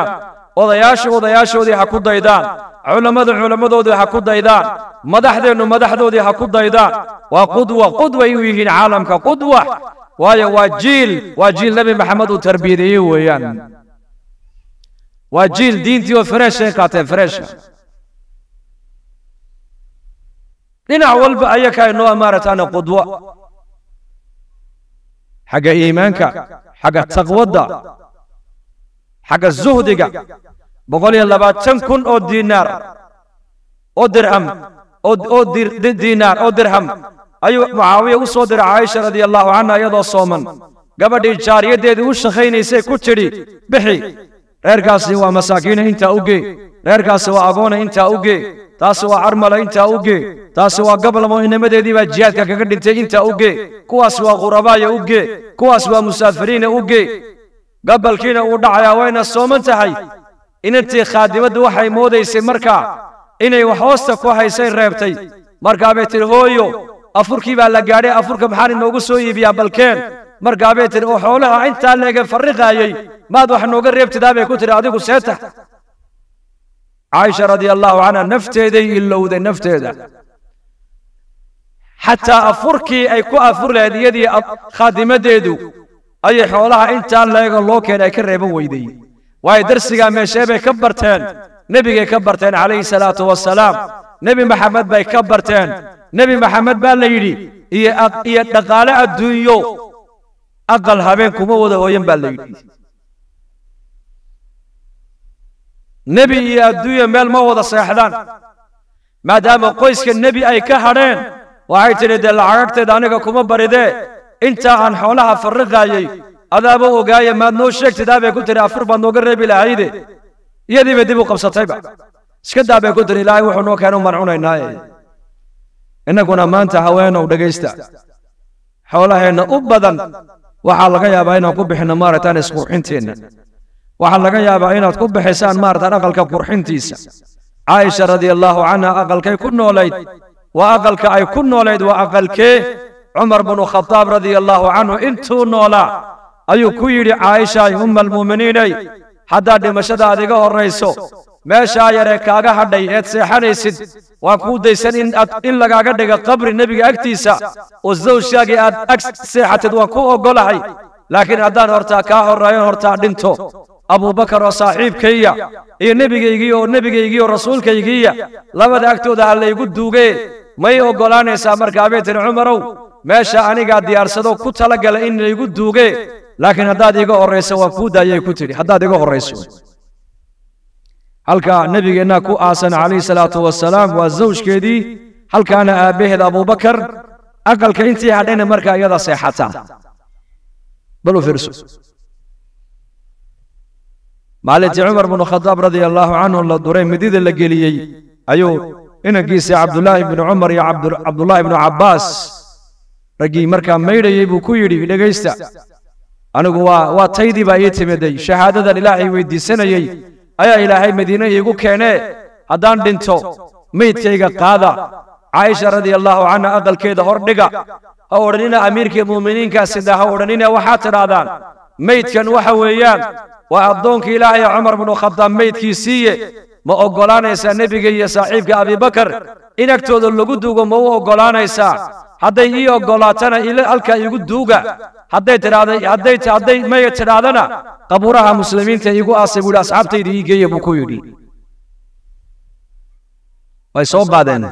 وضياش وضياش دي حكود إذا علماء علماء دي حكود إذا مدح دي نو مدح دي حكود إذا وقدوة قدوة يوهين عالم كقدوة ويا وجيل وجيل نبي محمد تربيه ويان وجيل دين تيو فريش كاتن فريش dhinac walba ayagaa inoo amaarataana qudwa xagga iimaanka xagga taqwadda xagga zuhdiga boqol iyo labaatan kun oo diinaar oo dirham oo diinaar oo dirham ayuu mucaawiya u soo diray caaisha radia allahu canha iyadoo sooman gabadhii jaariyaddeedii u shaqaynaysay ku tidhi bixi reerkaasi waa masaakiina intaa u gee reerkaasi waa aboona intaa u gee taasi waa carmala intaa ugee gee taasi waa gablamo inamadeedii baa jihaadka kaga dhintay intaa ugee kuwaas waa khurabaaya u kuwaas waa musaafiriina ugee gee gabalkiina uu dhacayaa wayna sooman tahay inantii khaadimaddu waxay moodaysay markaa inay wax hoosta ku haysay reebtay markaabay tidhi hooyo afurkii baa la gaadhay afurka maxaan inoogu soo iibiyaa balkeen markaabay tidhi oo xoolaha intaa leege farriqaayey maad wax nooga reebtidaa bay ku tidhi adigu seetax عائشة رضي الله عنها نفتي دي دي نفتي دي حتى أفركي أي كو أفر لها دي لهديدي خادمة دي دو أي حولها إنتان لا يقول لوكين أي كريبو ويدي واي درسيقا ميشيبي كبرتين نبي كبرتين عليه الصلاة والسلام نبي محمد باي كبرتين نبي محمد باي ليدي إيه, أد... إيه دقالة الدنيو أقل هبين كمو وذا وين باي ليدي nebi iyo adduunya meel ma wada seexdaan maadaama qoyska nebi ay ka hadheen waxay tidhi dee lacagagteeda aniga kuma baridee intaa aan xoolaha farriqaayey adaaba ogaaye maad noo sheegtidaa bay ku tihi afur baad nooga reebi lahayde iyadiibay dib u qabsatayba iska daa bay ku tihi ilaahay wuxuu noo keenay u mancunaynaaye innaguna maanta haweenow dhegaysta xoolaheenna u badan waxaa laga yaabaa inaan ku bixinno maaragtaan isqurxinteenna وحال لغا يابا إن أتكب حسان مارتان أغلق قرحين تيسا عائشة رضي الله عنها أغلق يكون نوليد وأغلق يكون نوليد وأغلق عمر بن خطاب رضي الله عنه انتو نولا أيو كويري عائشة أم المؤمنين حدا دمشد آدقه الرئيسو ماشا يري كاغا حدا يتسي حريسد وأقول دي سنين أت إن لغا قدقى قبر النبي أكتيسا وزوشاقي أت أكس سيحة دوكو أغلعي لكن أدان هرتا كاهو الرئيون هرتا دنتو أبو بكر وصاحب كيا إيه نبي جيجي أو نبي جيجي أو رسول كيجيا لما دعكتوا ده اللي يقول دوجي ما يقولان إسامر كابيت عمره ما شاء أنا قاعد يرصدوا كتلا قال إن اللي دوجي لكن هذا ديجا الرئيس وفودا يكتري هذا ديجا الرئيس halka nabigeena ku aasan kaleey salaatu wasalaam waa zawjkeedii halkaana aabaheed abubakar aqalka intii hadheen markaa iyada seexata bal u fiirso maalintii cumar bnu khadaab radia allaahu canhu la duray midida la geliyey ayuu inankiisii cabdulaahi bnu cumar iyo cabdulaahi bnu cabbaas raggii markaa maydhayey buu ku yidhi dhegaysta anigu waa waa taydii baa ii timiday shahaadadan ilaahay weydiisanayey ayaa ilaahay madiina iigu keenee haddaan dhinto meydkayga qaada caaisha radia allaahu canha aqalkeeda hor dhiga ha odhanina amiirkii mu'miniinkaa sida ha odhanina waxaad tidhahdaan ميت كان وحويان وعضونك إلهي عمر بن الخطاب ميت كيسية ما أقولان إسا نبي يا صاحب أبي بكر إنك تود اللقدوغ ما أقولان إسا حتى إيه أقولاتنا إلا ألكا يقدوغا حتى يتراد حتى يتراد ما يترادنا قبورها مسلمين تيجو أصيبوا الأصحاب تيجي يجي يبكو يدي ويصوب بعدين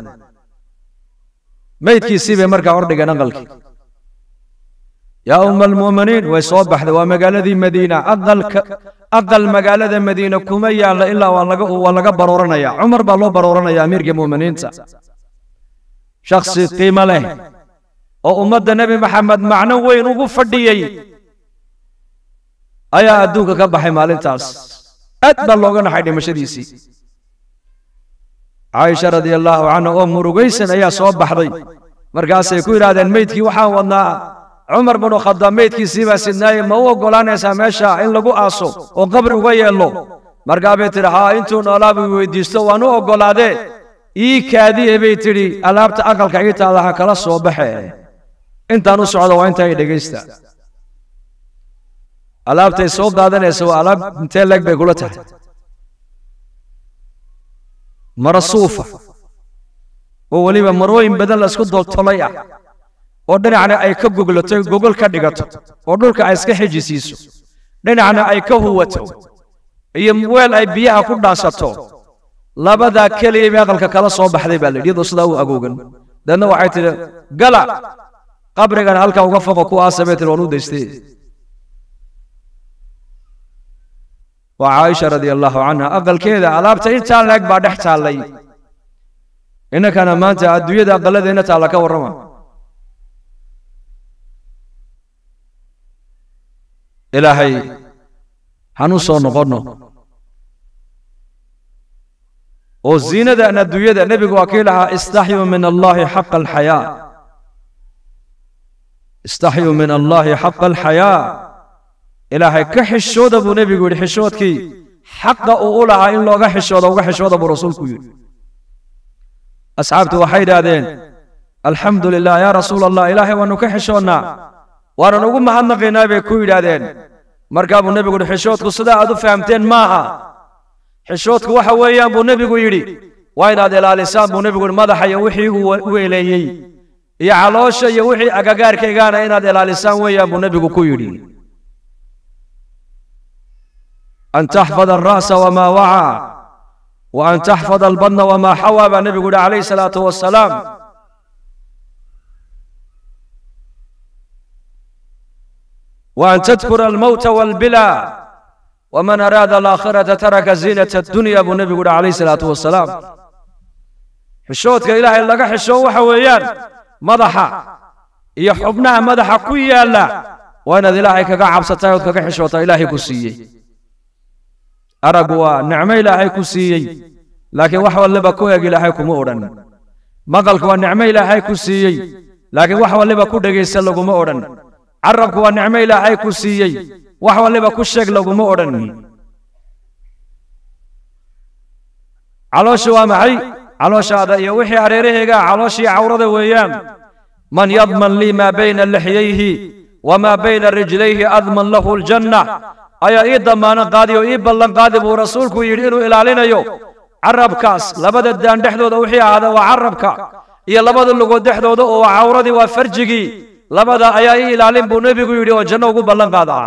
ميت كيسية مركا عرضي جنغلكي يا أم المؤمنين ويصبح ذا ومقالة ذي مدينة أقل ك... أقل مجال ذي مدينة كمية إلا إلا ولقى ولقى برورنا يا عمر بالله برورنا يا أمير المؤمنين شخص قيمة له أو وأمد النبي محمد معنا وين فدي أي أيا أدوك كم بحي مال تاس أتبع لغن حيدي مشريسي عائشة رضي الله عنها أم رقيسن أيا صوب بحري مرقاسي ميت كي ميتكي وحاولنا عمر بن الخطاب meedkiisiiba sidnaaye ma u ogolaanaysaa meesha in lagu aaso oo qabri uga yeelo markaa bay tidhi haa intuu noolaaba weydiisto waan u oggolaadee ii kaadiye bay tidhi alaabta aqalka iitaada ha kala soo baxe intaan u socda waa intaa i dhegaysta alaabtay soo qaadanaysa waa alaab intee leeg bay kula tahay mara suufa oo weliba marooyin badan la isku doltolay ah oo dhinacna ay ka goglato gogol ka dhigato oo dhulka ay iska xiji siiso dhinacna ay ka huwato iyo weel ay biyaha ku dhaasato labadaa keliya bay aqalka kala soo baxday baa layidhi iyadoo sidaa u agoogan deedna waxay tidhi gala qabrigan halkaa uga foqo ku aasamee tiri waan u daystay waa caaisha radia allaahu canha aqalkeeda alaabta intaan leeg baa dhex taallay inankana maanta adduunyada aqalladeena taalla ka warrama إلهي هنو صور نقرنو او زينة دا انا دوية دا نبي قاكيلها استحيوا من الله حق الحياة استحيوا من الله حق الحياة إلهي كحشو دا بو نبي قولي حشوات كي حق دا اقولا عين لو غحشو دا وغحشو دا برسول كي أصحابت وحيدا دين الحمد لله يا رسول الله إلهي وانو كحشونا وأنا نقول محمد قينا بكوي لادين مركب النبي قد حشوت قصدا أدو فهمتين ماها حشوت قوة حوية أبو النبي يقول وإن هذا الإنسان أبو النبي قد ماذا حي وحي وإليه يا علوش يا وحي أجاجر كيغانا إن هذا الإنسان ويا أبو النبي يقول أن تحفظ الرأس وما وعى وأن تحفظ البن وما حوى النبي عليه الصلاة والسلام وأن تذكر الموت والبلا ومن أراد الآخرة ترك زينة الدنيا أبو نبي قد عليه الصلاة والسلام حشوتك إلهي لك حشو وحويان مضحا iyo xubnaha madaxa ku yaala waa inaad ilaahay kaga cabsataa ood kaga xishoota ilaahay ku siiyey arag waa nicmo ilaahay ku siiyey laakiin wax walliba ku eg ilaahay kuma odhan maqalku waa nicmo ilaahay ku siiyey laakiin wax walliba ku dhegaysa laguma odhan carabku waa nicmo ilaahay ku siiyey wax waliba ku sheeg laguma odhan caloosha waa maxay calooshaada iyo wixii hareerahayga calooshii cawrada weeyaan man yadman lii maa bayna lixyayhi wamaa bayna rijlayhi adman lahu aljanna ayaa ii dammaano qaadi oo ii ballan qaadi buu rasuulku yidhi inuu ilaalinayo carabkaas labada daan dhexdooda wixii ahaadaa waa carabka iyo labada lugood dhexdooda oo waa cawradii waa farjigii labada ayaa i ilaalin buu nebigu yidhi oo janno ugu ballan qaadaa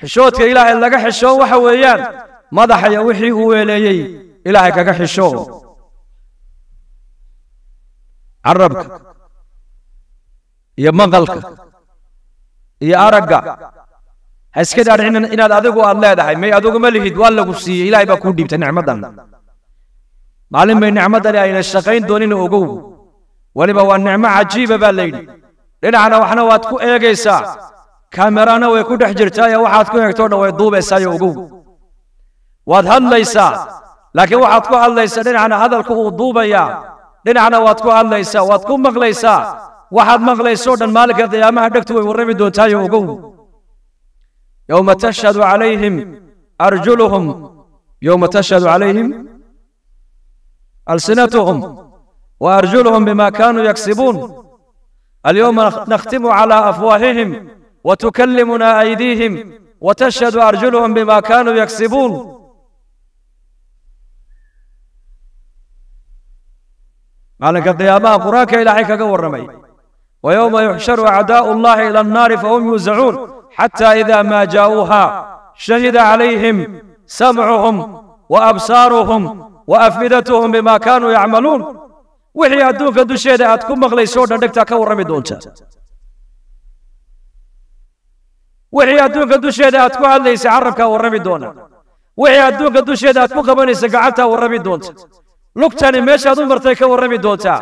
xishoodka ilaahay laga xishoon waxa weeyaan madaxaya wixii uu weeleeyey ilaahay kaga xishoon carabka iyo maqalka iyo aragga ha iska dhaadhin inaad adigu aad leedahay may adiguma lihid waa lagu siiyey ilaahay baa kuu dhiibtay nicmadan معلم بين نعمة دلائل الشقين دونين أقوه ولبا والنعمة عجيبة بالليل لنا على وحنا واتكو إيجي ساعة كاميرانا ويكو تحجر تايا وحاتكو يكتورنا ويدوب إيسا يوقوه واتهل ليسا لكن وحاتكو هل ليسا لنا على هذا الكو دوب يا لنا على واتكو هل ليسا واتكو مغليسا وحد مغلي سودا مالك الذي ما حدكتو ويوربي دون تايا وقوه يوم تشهد عليهم أرجلهم يوم تشهد عليهم ألسنتهم وأرجلهم بما كانوا يكسبون اليوم نختم على أفواههم وتكلمنا أيديهم وتشهد أرجلهم بما كانوا يكسبون مالك القيامة قراك إلى حيك قورمي ويوم يحشر أعداء الله إلى النار فهم يوزعون حتى إذا ما جاءوها شهد عليهم سمعهم وأبصارهم wa afidatuhum bimaa kaanuu yacmaluun wixii adduunka dusheeda aad ku maqlayso o dhan dhegtaa ka warrami doonta wixii adduunka dusheeda aad ku hadlaysa carabkaa warrami doona wixii adduunka dusheeda aad ku qabanaysa gacantaa warrami doonta lugtani meeshaad u martay ka warrami doontaa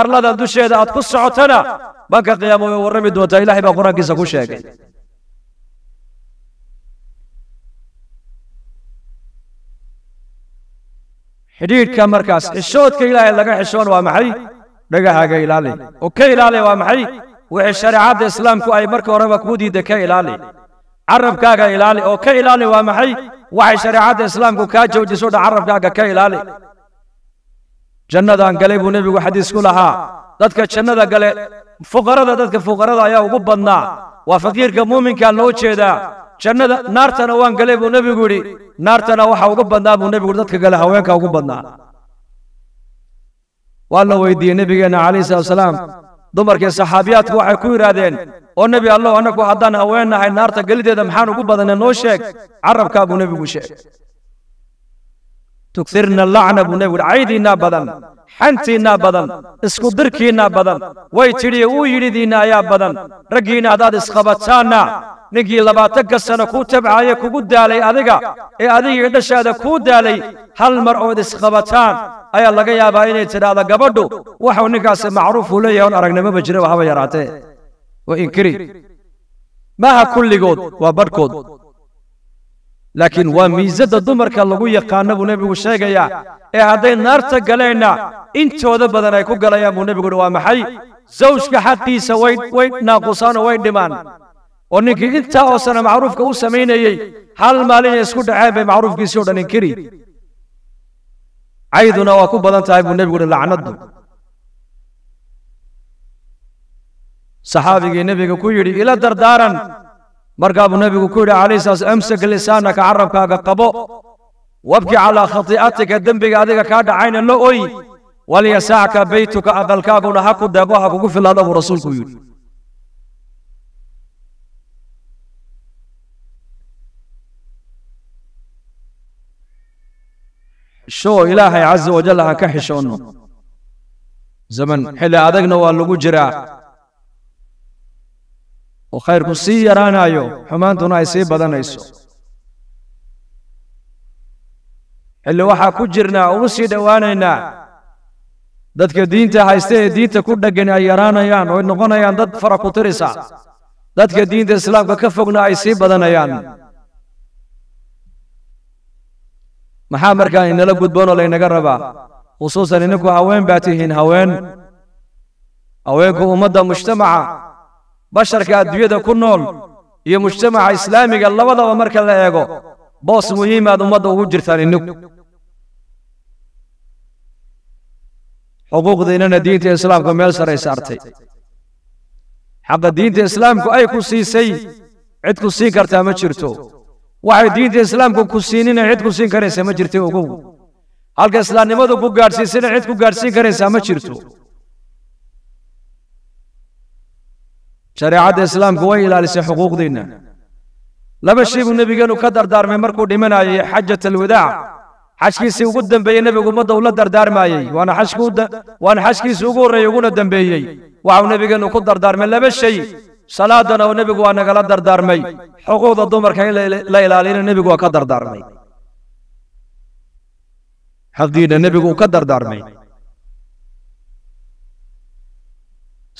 arladan dusheeda aad ku socotana banka qiyaamo way warrami doontaa ilahay baa qur-aankiisa ku sheegay حديد كمركز الشوط كإلهي لقى حشون ومحي لقى حاجة إلهي وكي إلهي ومحي وعشر عبد الإسلام كأي مركز وربك بودي دكى إلهي عرب كاجا إلهي وكي إلهي ومحي وعشر عبد الإسلام كأجى وجسود عرب كاجا كي إلهي جنة عن قلب النبي وحديث كلها دتك جنة قلب فقرة دتك فقرة يا وقبضنا وفقير كمؤمن كان لوشيدا jannada naartana waan galay buu nebigu yidhi naartana waxaa uga badnaa buu nebigu dadka gala haweenka ugu badnaa waa la weydiiyey nebigeenna calayhi salatu salaam dumarkii saxaabiyaadku waxay ku yidhaahdeen oo nebi allow annagu haddaan haween nahay naarta gelideeda maxaan ugu badanay noo sheeg carabkaa buu nebigu sheegay tugsirna lacna buu nebigu caydiinnaa badan xantiinnaa badan iskudirkiinnaa badan way tidhi uu yidhidiinna ayaa badan raggiinna haddaad isqabataanna ninkii labaatanka sano kuu tabcaaye kugu daalay adiga ee adigii dhashaada kuu daalay hal mar ood isqabataan ayaa laga yaabaa inay tidhaahda gabadhu waxuu ninkaasi macruufuu leeyahay on aragnimaba jiraba haba yaraatee waa inkiri maaha kulligood waa badhkood laakiin waa miisada dumarka lagu yaqaano buu nebigu sheegayaa ee hadday naarta galeenna intooda badan ay ku galayaan buu nebigu yidhi waa maxay zawjka xaqiisa way way naaqusaan oo way dhimaan oo ninkii intaa oo sana macruufka u samaynayey hal maalin isku dhaceen bay macruufkiisii o dhan inkiri cayduna waa ku badan tahay buu nebigu yidhi lacnaddu saxaabigii nebiga ku yidhi ila dardaaran مرقى أبو نبي كوري عليه ساس أمسك لسانك عربك قبو وابكي على خطيئتك الذنب هذيك كاد عين اللؤي وليسعك بيتك أقلكاك ونحق دابوها كوكف الله له رسولك يقول شو إلهي عز وجل هكحشونه زمن حلا أدقنا واللقو جراء oo khayrku sii yaraanaayo xumaantuna ay sii badanayso xilli waxaa ku jirnaa ugu sii dhowaanaynaa dadka diinta haysta ee diinta ku dheggan ay yaraanayaan oo ay noqonayaan dad fara ku tirisa dadka diinta islaamka ka fogna ay sii badanayaan maxaa markaa inala gudboonoo laynaga rabaa khusuusan ininku haween baa tihiin haween haweenku ummadda mujtamaca basharka adduunyada ku nool iyo mujtamaca islaamiga labadaba marka la eego boos muhiimaad ummadda ugu jirtaan innigu xuquuqdiinana diinta islaamka meel saray saartay xaqa diinta islaamku ay ku siisay cid ku siin kartaa ma jirto waxay diinta islaamku ku siinina cid ku siin karaysa ma jirtay ugu halka islaamnimadu ku gaadhsiisina cid ku gaadhsiin karaysaa ma jirto shareecadda islaamku way ilaalisay xuquuqdiinna laba shay buu nebigeenu ka dardaarmay markuu dhimanayay xajat alwadaac xajkiisii ugu dembeeyey nebigu ummadda ula dardaarmaayey waana waana xajkiisii ugu horreeyey uguna dembeeyey waxau nebigeennu ku dardaarmay laba shay salaadana oo nebigu waa nagala dardaarmay xuquuqda dumarka in la ilaaliyana nebigu waa ka dardaarmay haddina nebigu uu ka dardaarmay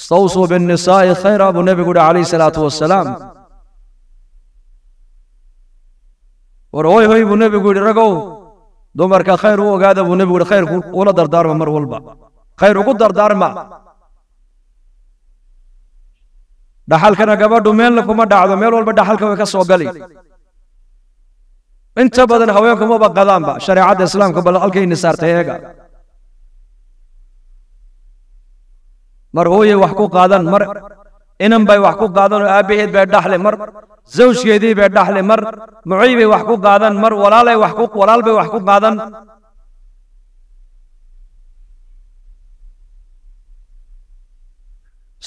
استوصوا بالنساء خيرا ابو النبي قول عليه الصلاه والسلام وروي هوي ابو النبي قول رقو دمر كخير هو قاعد ابو النبي قول خير ولا دار دار مر ولبا خير وقد دار دار ما دحال كنا قبل دومين لكم دعوة ميل ولبا دحال كنا كسو قلي انت بدن هويكم وبقى قدام با شريعة الاسلام كبل الكي نسار تيهيقا مر هو يوحكو قادن مر إنم باي وحكو قادن أبيه بيدحلي مر زوج يدي بيدحلي مر معيب وحكو قادن مر ولاله وحكو ولال بي وحكو قادن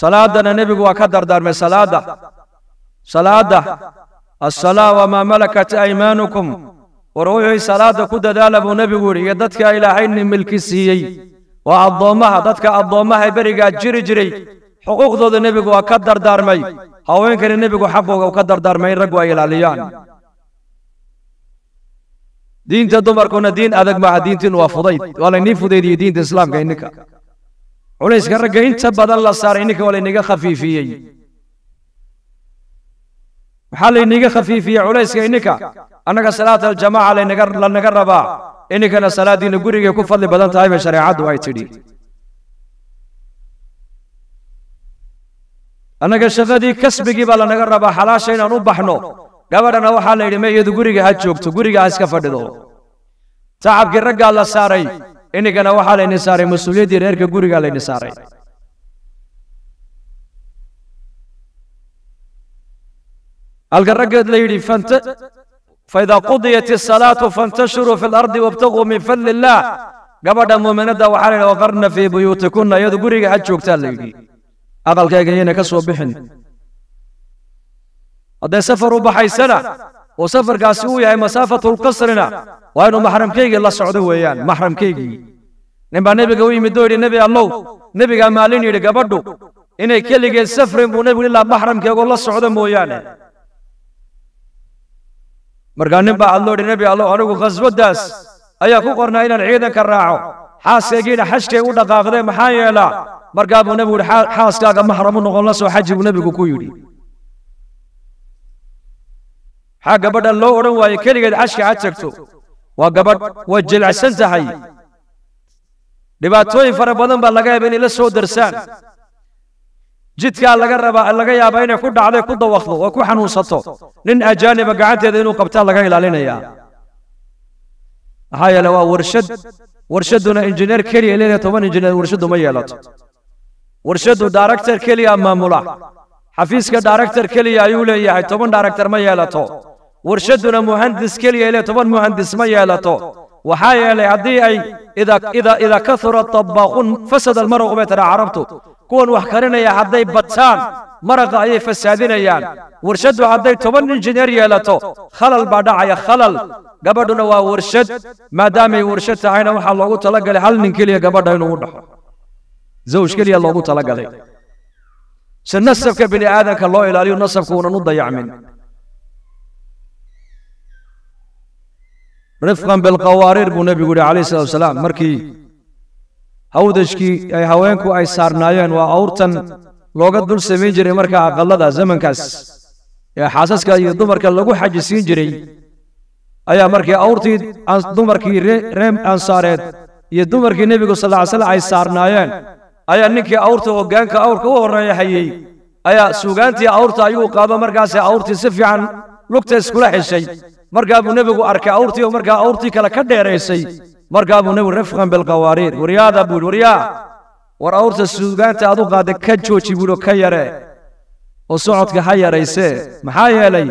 صلاة النبي بوكا دار دار مي صلاة صلاة الصلاة وما ملكت أيمانكم وروي صلاة كود دالب نبي بوري يدتك إلى عين ملك سيئي waa addoommaha dadka addoommaha berigaa jiri jiray xuquuqdooda nebigu waa ka dardaarmay haweenkana nebigu xaqooga u ka dardaarmay in raggu ay ilaaliyaan diinta dumarkuna diin adag maaha diintiinu waa fudayd waa laynii fudaydiyey diinta islaamka ininka culayska ragga inta badan la saaray ininka waa layniga khafiifiyey maxaa layniga khafiifiyey culayska ininka annaga salaata aljamaaca lanaga rabaa إنكنا صلاة نقولي يكون فضل بدن تايم شريعة واي تدي أنا كشغدي كسب جيب على نجار ربا حلاش إن أنو بحنو قبل أنا وحال إدي ما يدقولي جهات شوك تقولي جهاز كفردو تعب جرجع على ساري إنكنا وحال إن ساري مسؤولية دي رير كقولي على إن ساري الجرجع لا يدي فانت فإذا قضيت الصلاة فانتشروا في الأرض وابتغوا من فضل الله قبل المؤمنة وحالنا وقرنا في بيوتكن يدو قريق عجوك تالي أقل كيغينا كسو بحن هذا سفر بحي سنة وسفر قاسوية يعني مسافة القصرنا وأنه محرم كيغي الله سعوده ويان محرم كيغي نبا نبي قوي مدوري نبي الله نبي قام قامالين يلي قبردو إنه كيلي سفر بو نبي الله محرم كيغي الله سعوده ويان مرغان بعلو دين الله أنو غزو داس أيا كو قرنا إلى العيد كراعو حاس يجينا حشتي ودا قاغدي محايا لا مرغابو نبي حاس كاغا محرم نغلا سو حج نبي كو يري حاجة بدل لو أرن واي كلي عشك عتكتو وقبض وجل عسنتهاي دبعتوين فربضن بلغاي بني لسو درسان jidkaa laga rabaa laga yaabaa inay ku dhacday ku dawakdo oo ku xanuunsato nin ajaaniba gacanteeda inuu qabtaa laga ilaalinayaa maxaa yeele waa warshad warshadduna injineer keliya leena toban injineer warshaddu ma yeelato warshaddu daaractar keliya maamula xafiiska daaractar keliya ayuu leeyahay toban daaractar ma yeelato warshadduna muhandis keliya ile toban muhandis ma yeelato waxaa yeelay haddii ay ida ida ida kaura tabaaqun fasada almar'u baytara carabtu kuwan wax karinaya hadday badtaan maraqa ayay fasaadinayaan warshaddu hadday toban injineer yeelato khalal baa dhacaya khalal gabadhuna waa warshad maadaamay warshad tahayna waxaa loogu talagalay hal nin keliya gabadha inuu u dhaxo zawj keliya loogu talagalay si nasabka bini aadamka loo ilaaliyo nasabka uunan u dayacmin rifqan bilqawaariir buu nebigu yihi calayhi salaatu wasalaam markii hawdajkii ay haweenku ay saarnaayeen waa awrtan looga dul samayn jiray markaa aqallada zamankaas ee xaasaska iyo dumarka lagu xaji siin jiray ayaa markii awrtii dumarkii reem ansaareed iyo dumarkii nebigu sal ly slam ay saarnaayeen ayaa ninkii awrta hoggaanka awrka u horreeya hayey ayaa suugaantii awrta ayuu qaado markaasee awrtii si fiican lugta iskula xishay markaa buu nebigu arkay awrtii oo markaa awrtii kale ka dheeraysay مركبون رفقا بالقوارير وريا دابود وريا ورأورت السودان تأدو قادة كجو تبولو كياره وصعود كحيار ايسا محايا لي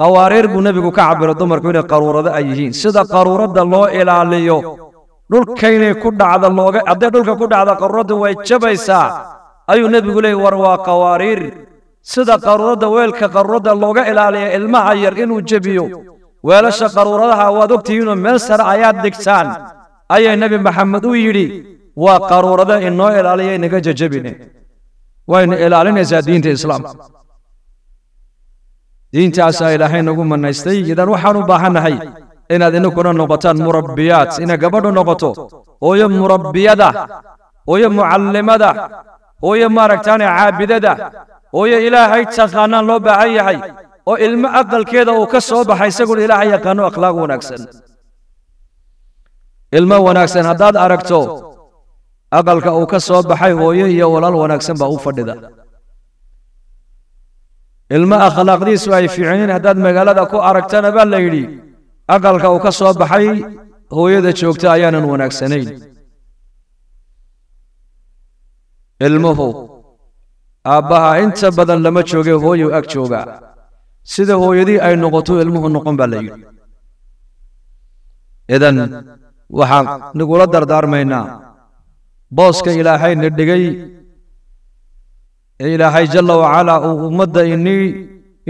قوارير بو نبيكو كعبير دمر كوين قرورة دا ايهين سيدا قرورة دا الله إلا عليو نول كيني كود عدا الله عدا نول كود عدا قرورة دا ويجب ايسا ايو نبيكو لي وروا قوارير سيدا قرورة دا ويل كقرورة دا الله إلا عليو المعير إنو جبيو weelasha qaruuradaha waad ogtihiinoo meel sare ayaad dhigtaan ayaa nebi maxamed u yidhi waa qaruurada inoo ilaaliya inaga jajabine wayna ilaalinaysaa diinta islaamka diintaasaa ilaahay nagu manaystay idan waxaan u baahannahay inaad inakuna noqotaan murabbiyaad inay gabadhu noqoto hooyo murabbiyada hooyo mucallimada hooyo maaragtaane caabidada hooyo ilaahay taqaanaan loo baahan yahay oo ilmo aqalkeeda uu ka soo baxay isaguna ilaah yaqaano akhlaaq wanaagsan ilmo wanaagsan haddaad aragto aqalka uu ka soo baxay hooyo iyo walaal wanaagsan baa u fadhida ilmo akhlaaqdiisu ay fiicnayn haddaad magaalada ku aragtana baa la yidhi aqalka uu ka soo baxay hooyada joogta ayaanan wanaagsanayn ilmuhu aabbaha inta badan lama jooge hooyu ag jooga sida hooyadii ay noqoto ilmuhu noqon baa la yidhi idan waxaan nagula dardaarmaynaa booska ilaahayna dhigay ee ilaahay jalla wacalaa uu ummadda inii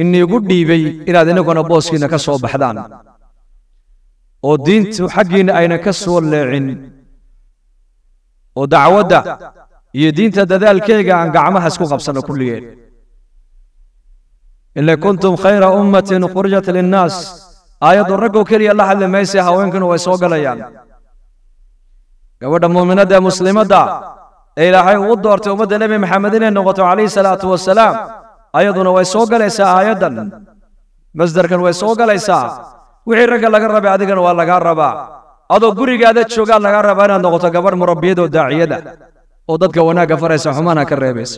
iniigu dhiibay inaad inaguna booskiina ka soo baxdaan oo diintu xaggiinna ayna ka soo leecin oo dacwadda iyo diinta dadaalkeega aan gacmahaas ku qabsanno kulligeen إن كنتم خير أمة خرجت للناس آية الرجو كلي الله حلم حل ميسي هاوينكن ويسوق ليان قبل مؤمنة دا مسلمة دا إلى إيه إلهي ودور تومد النبي محمد النبي عليه الصلاة والسلام آية دون ويسوق ليس آيادا مصدر كان ويسوق ليس وحي رجل لغا ربي أدقن والله لغا أدو قري قادة شوقا لغا ربا أنا نغطة قبر مربيد وداعية ودد وددك وناك فريسة حمانا كالريبيس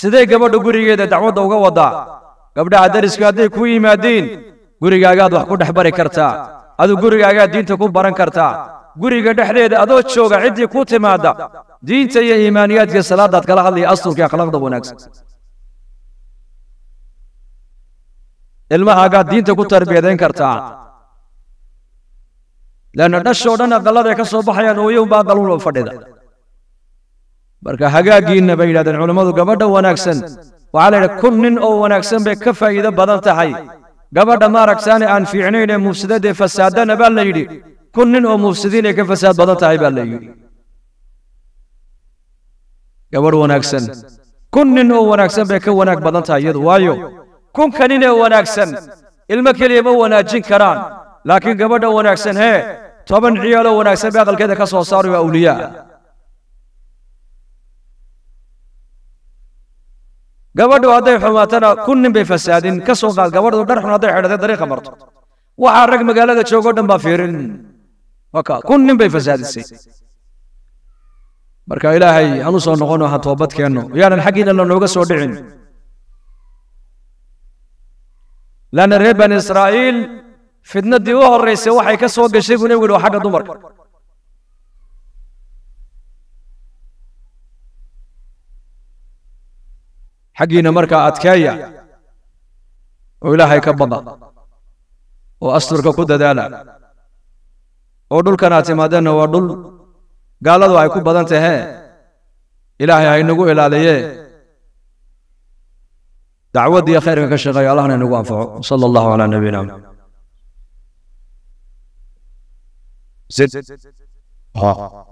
sidee gabadha gurigeeda dacwadda uga waddaa gabdhaha dariska hadday kuu yimaadiin gurigaagaad wax ku dhex bari kartaa adu gurigaagaad diinta ku baran kartaa guriga dhexdeeda adoo jooga ciddii ku timaadda diinta iyo iimaaniyaadka salaadaad kala hadlaya asulka akhlaaqda wanaagsan ilmahaagaad diinta ku tarbiyadayn kartaa leanna dhashoo dhan aqalladay ka soo baxayaan ooyowbaa aqalulo fadhida marka hagaaggiinna bay yidhahdeen culammadu gabadha wanaagsan waxaa la yidhaha kun nin oo wanaagsan bay ka faa'iido badan tahay gabadha maaragtaane aan fiicnayn ee mufsidadee fasaadana baa la yidhi kun nin oo mufsidiin ay ka fasaad badan tahay baa la yidhi gabadh wanaagsan kun nin oo wanaagsan bay ka wanaag badan tahay iyadu waayo kunka nin ee wanaagsan ilmo keliya ma wanaajin karaan laakiin gabadha wanaagsan hee toban ciyaaloo wanaagsan bay aqalkeeda ka soo waa awliyaa قبض وهذا حماتنا كن بفساد كسوق القبض ودرحنا هذا حرده طريقة مرت وحرق مقالة شوقة دم بافيرن وكا كن بفساد السي مركا إلهي أنو سو نغنو هتوبت كأنه يعني الحقين اللي نوغا سودعين لأن ريبان إسرائيل فتنة ديوه الرئيسي وحي كسوق الشيء ونقول حق دمرك حقينا مركا أتكايا وإلهي كبضا وأسترك كد دالا ودل كان اعتمادنا ودل قالوا هاي كبضان تهي إلهي هاي نقو إلاليه دعوة دي خير كشغي الله نقو أنفعه صلى الله على نبينا زد ها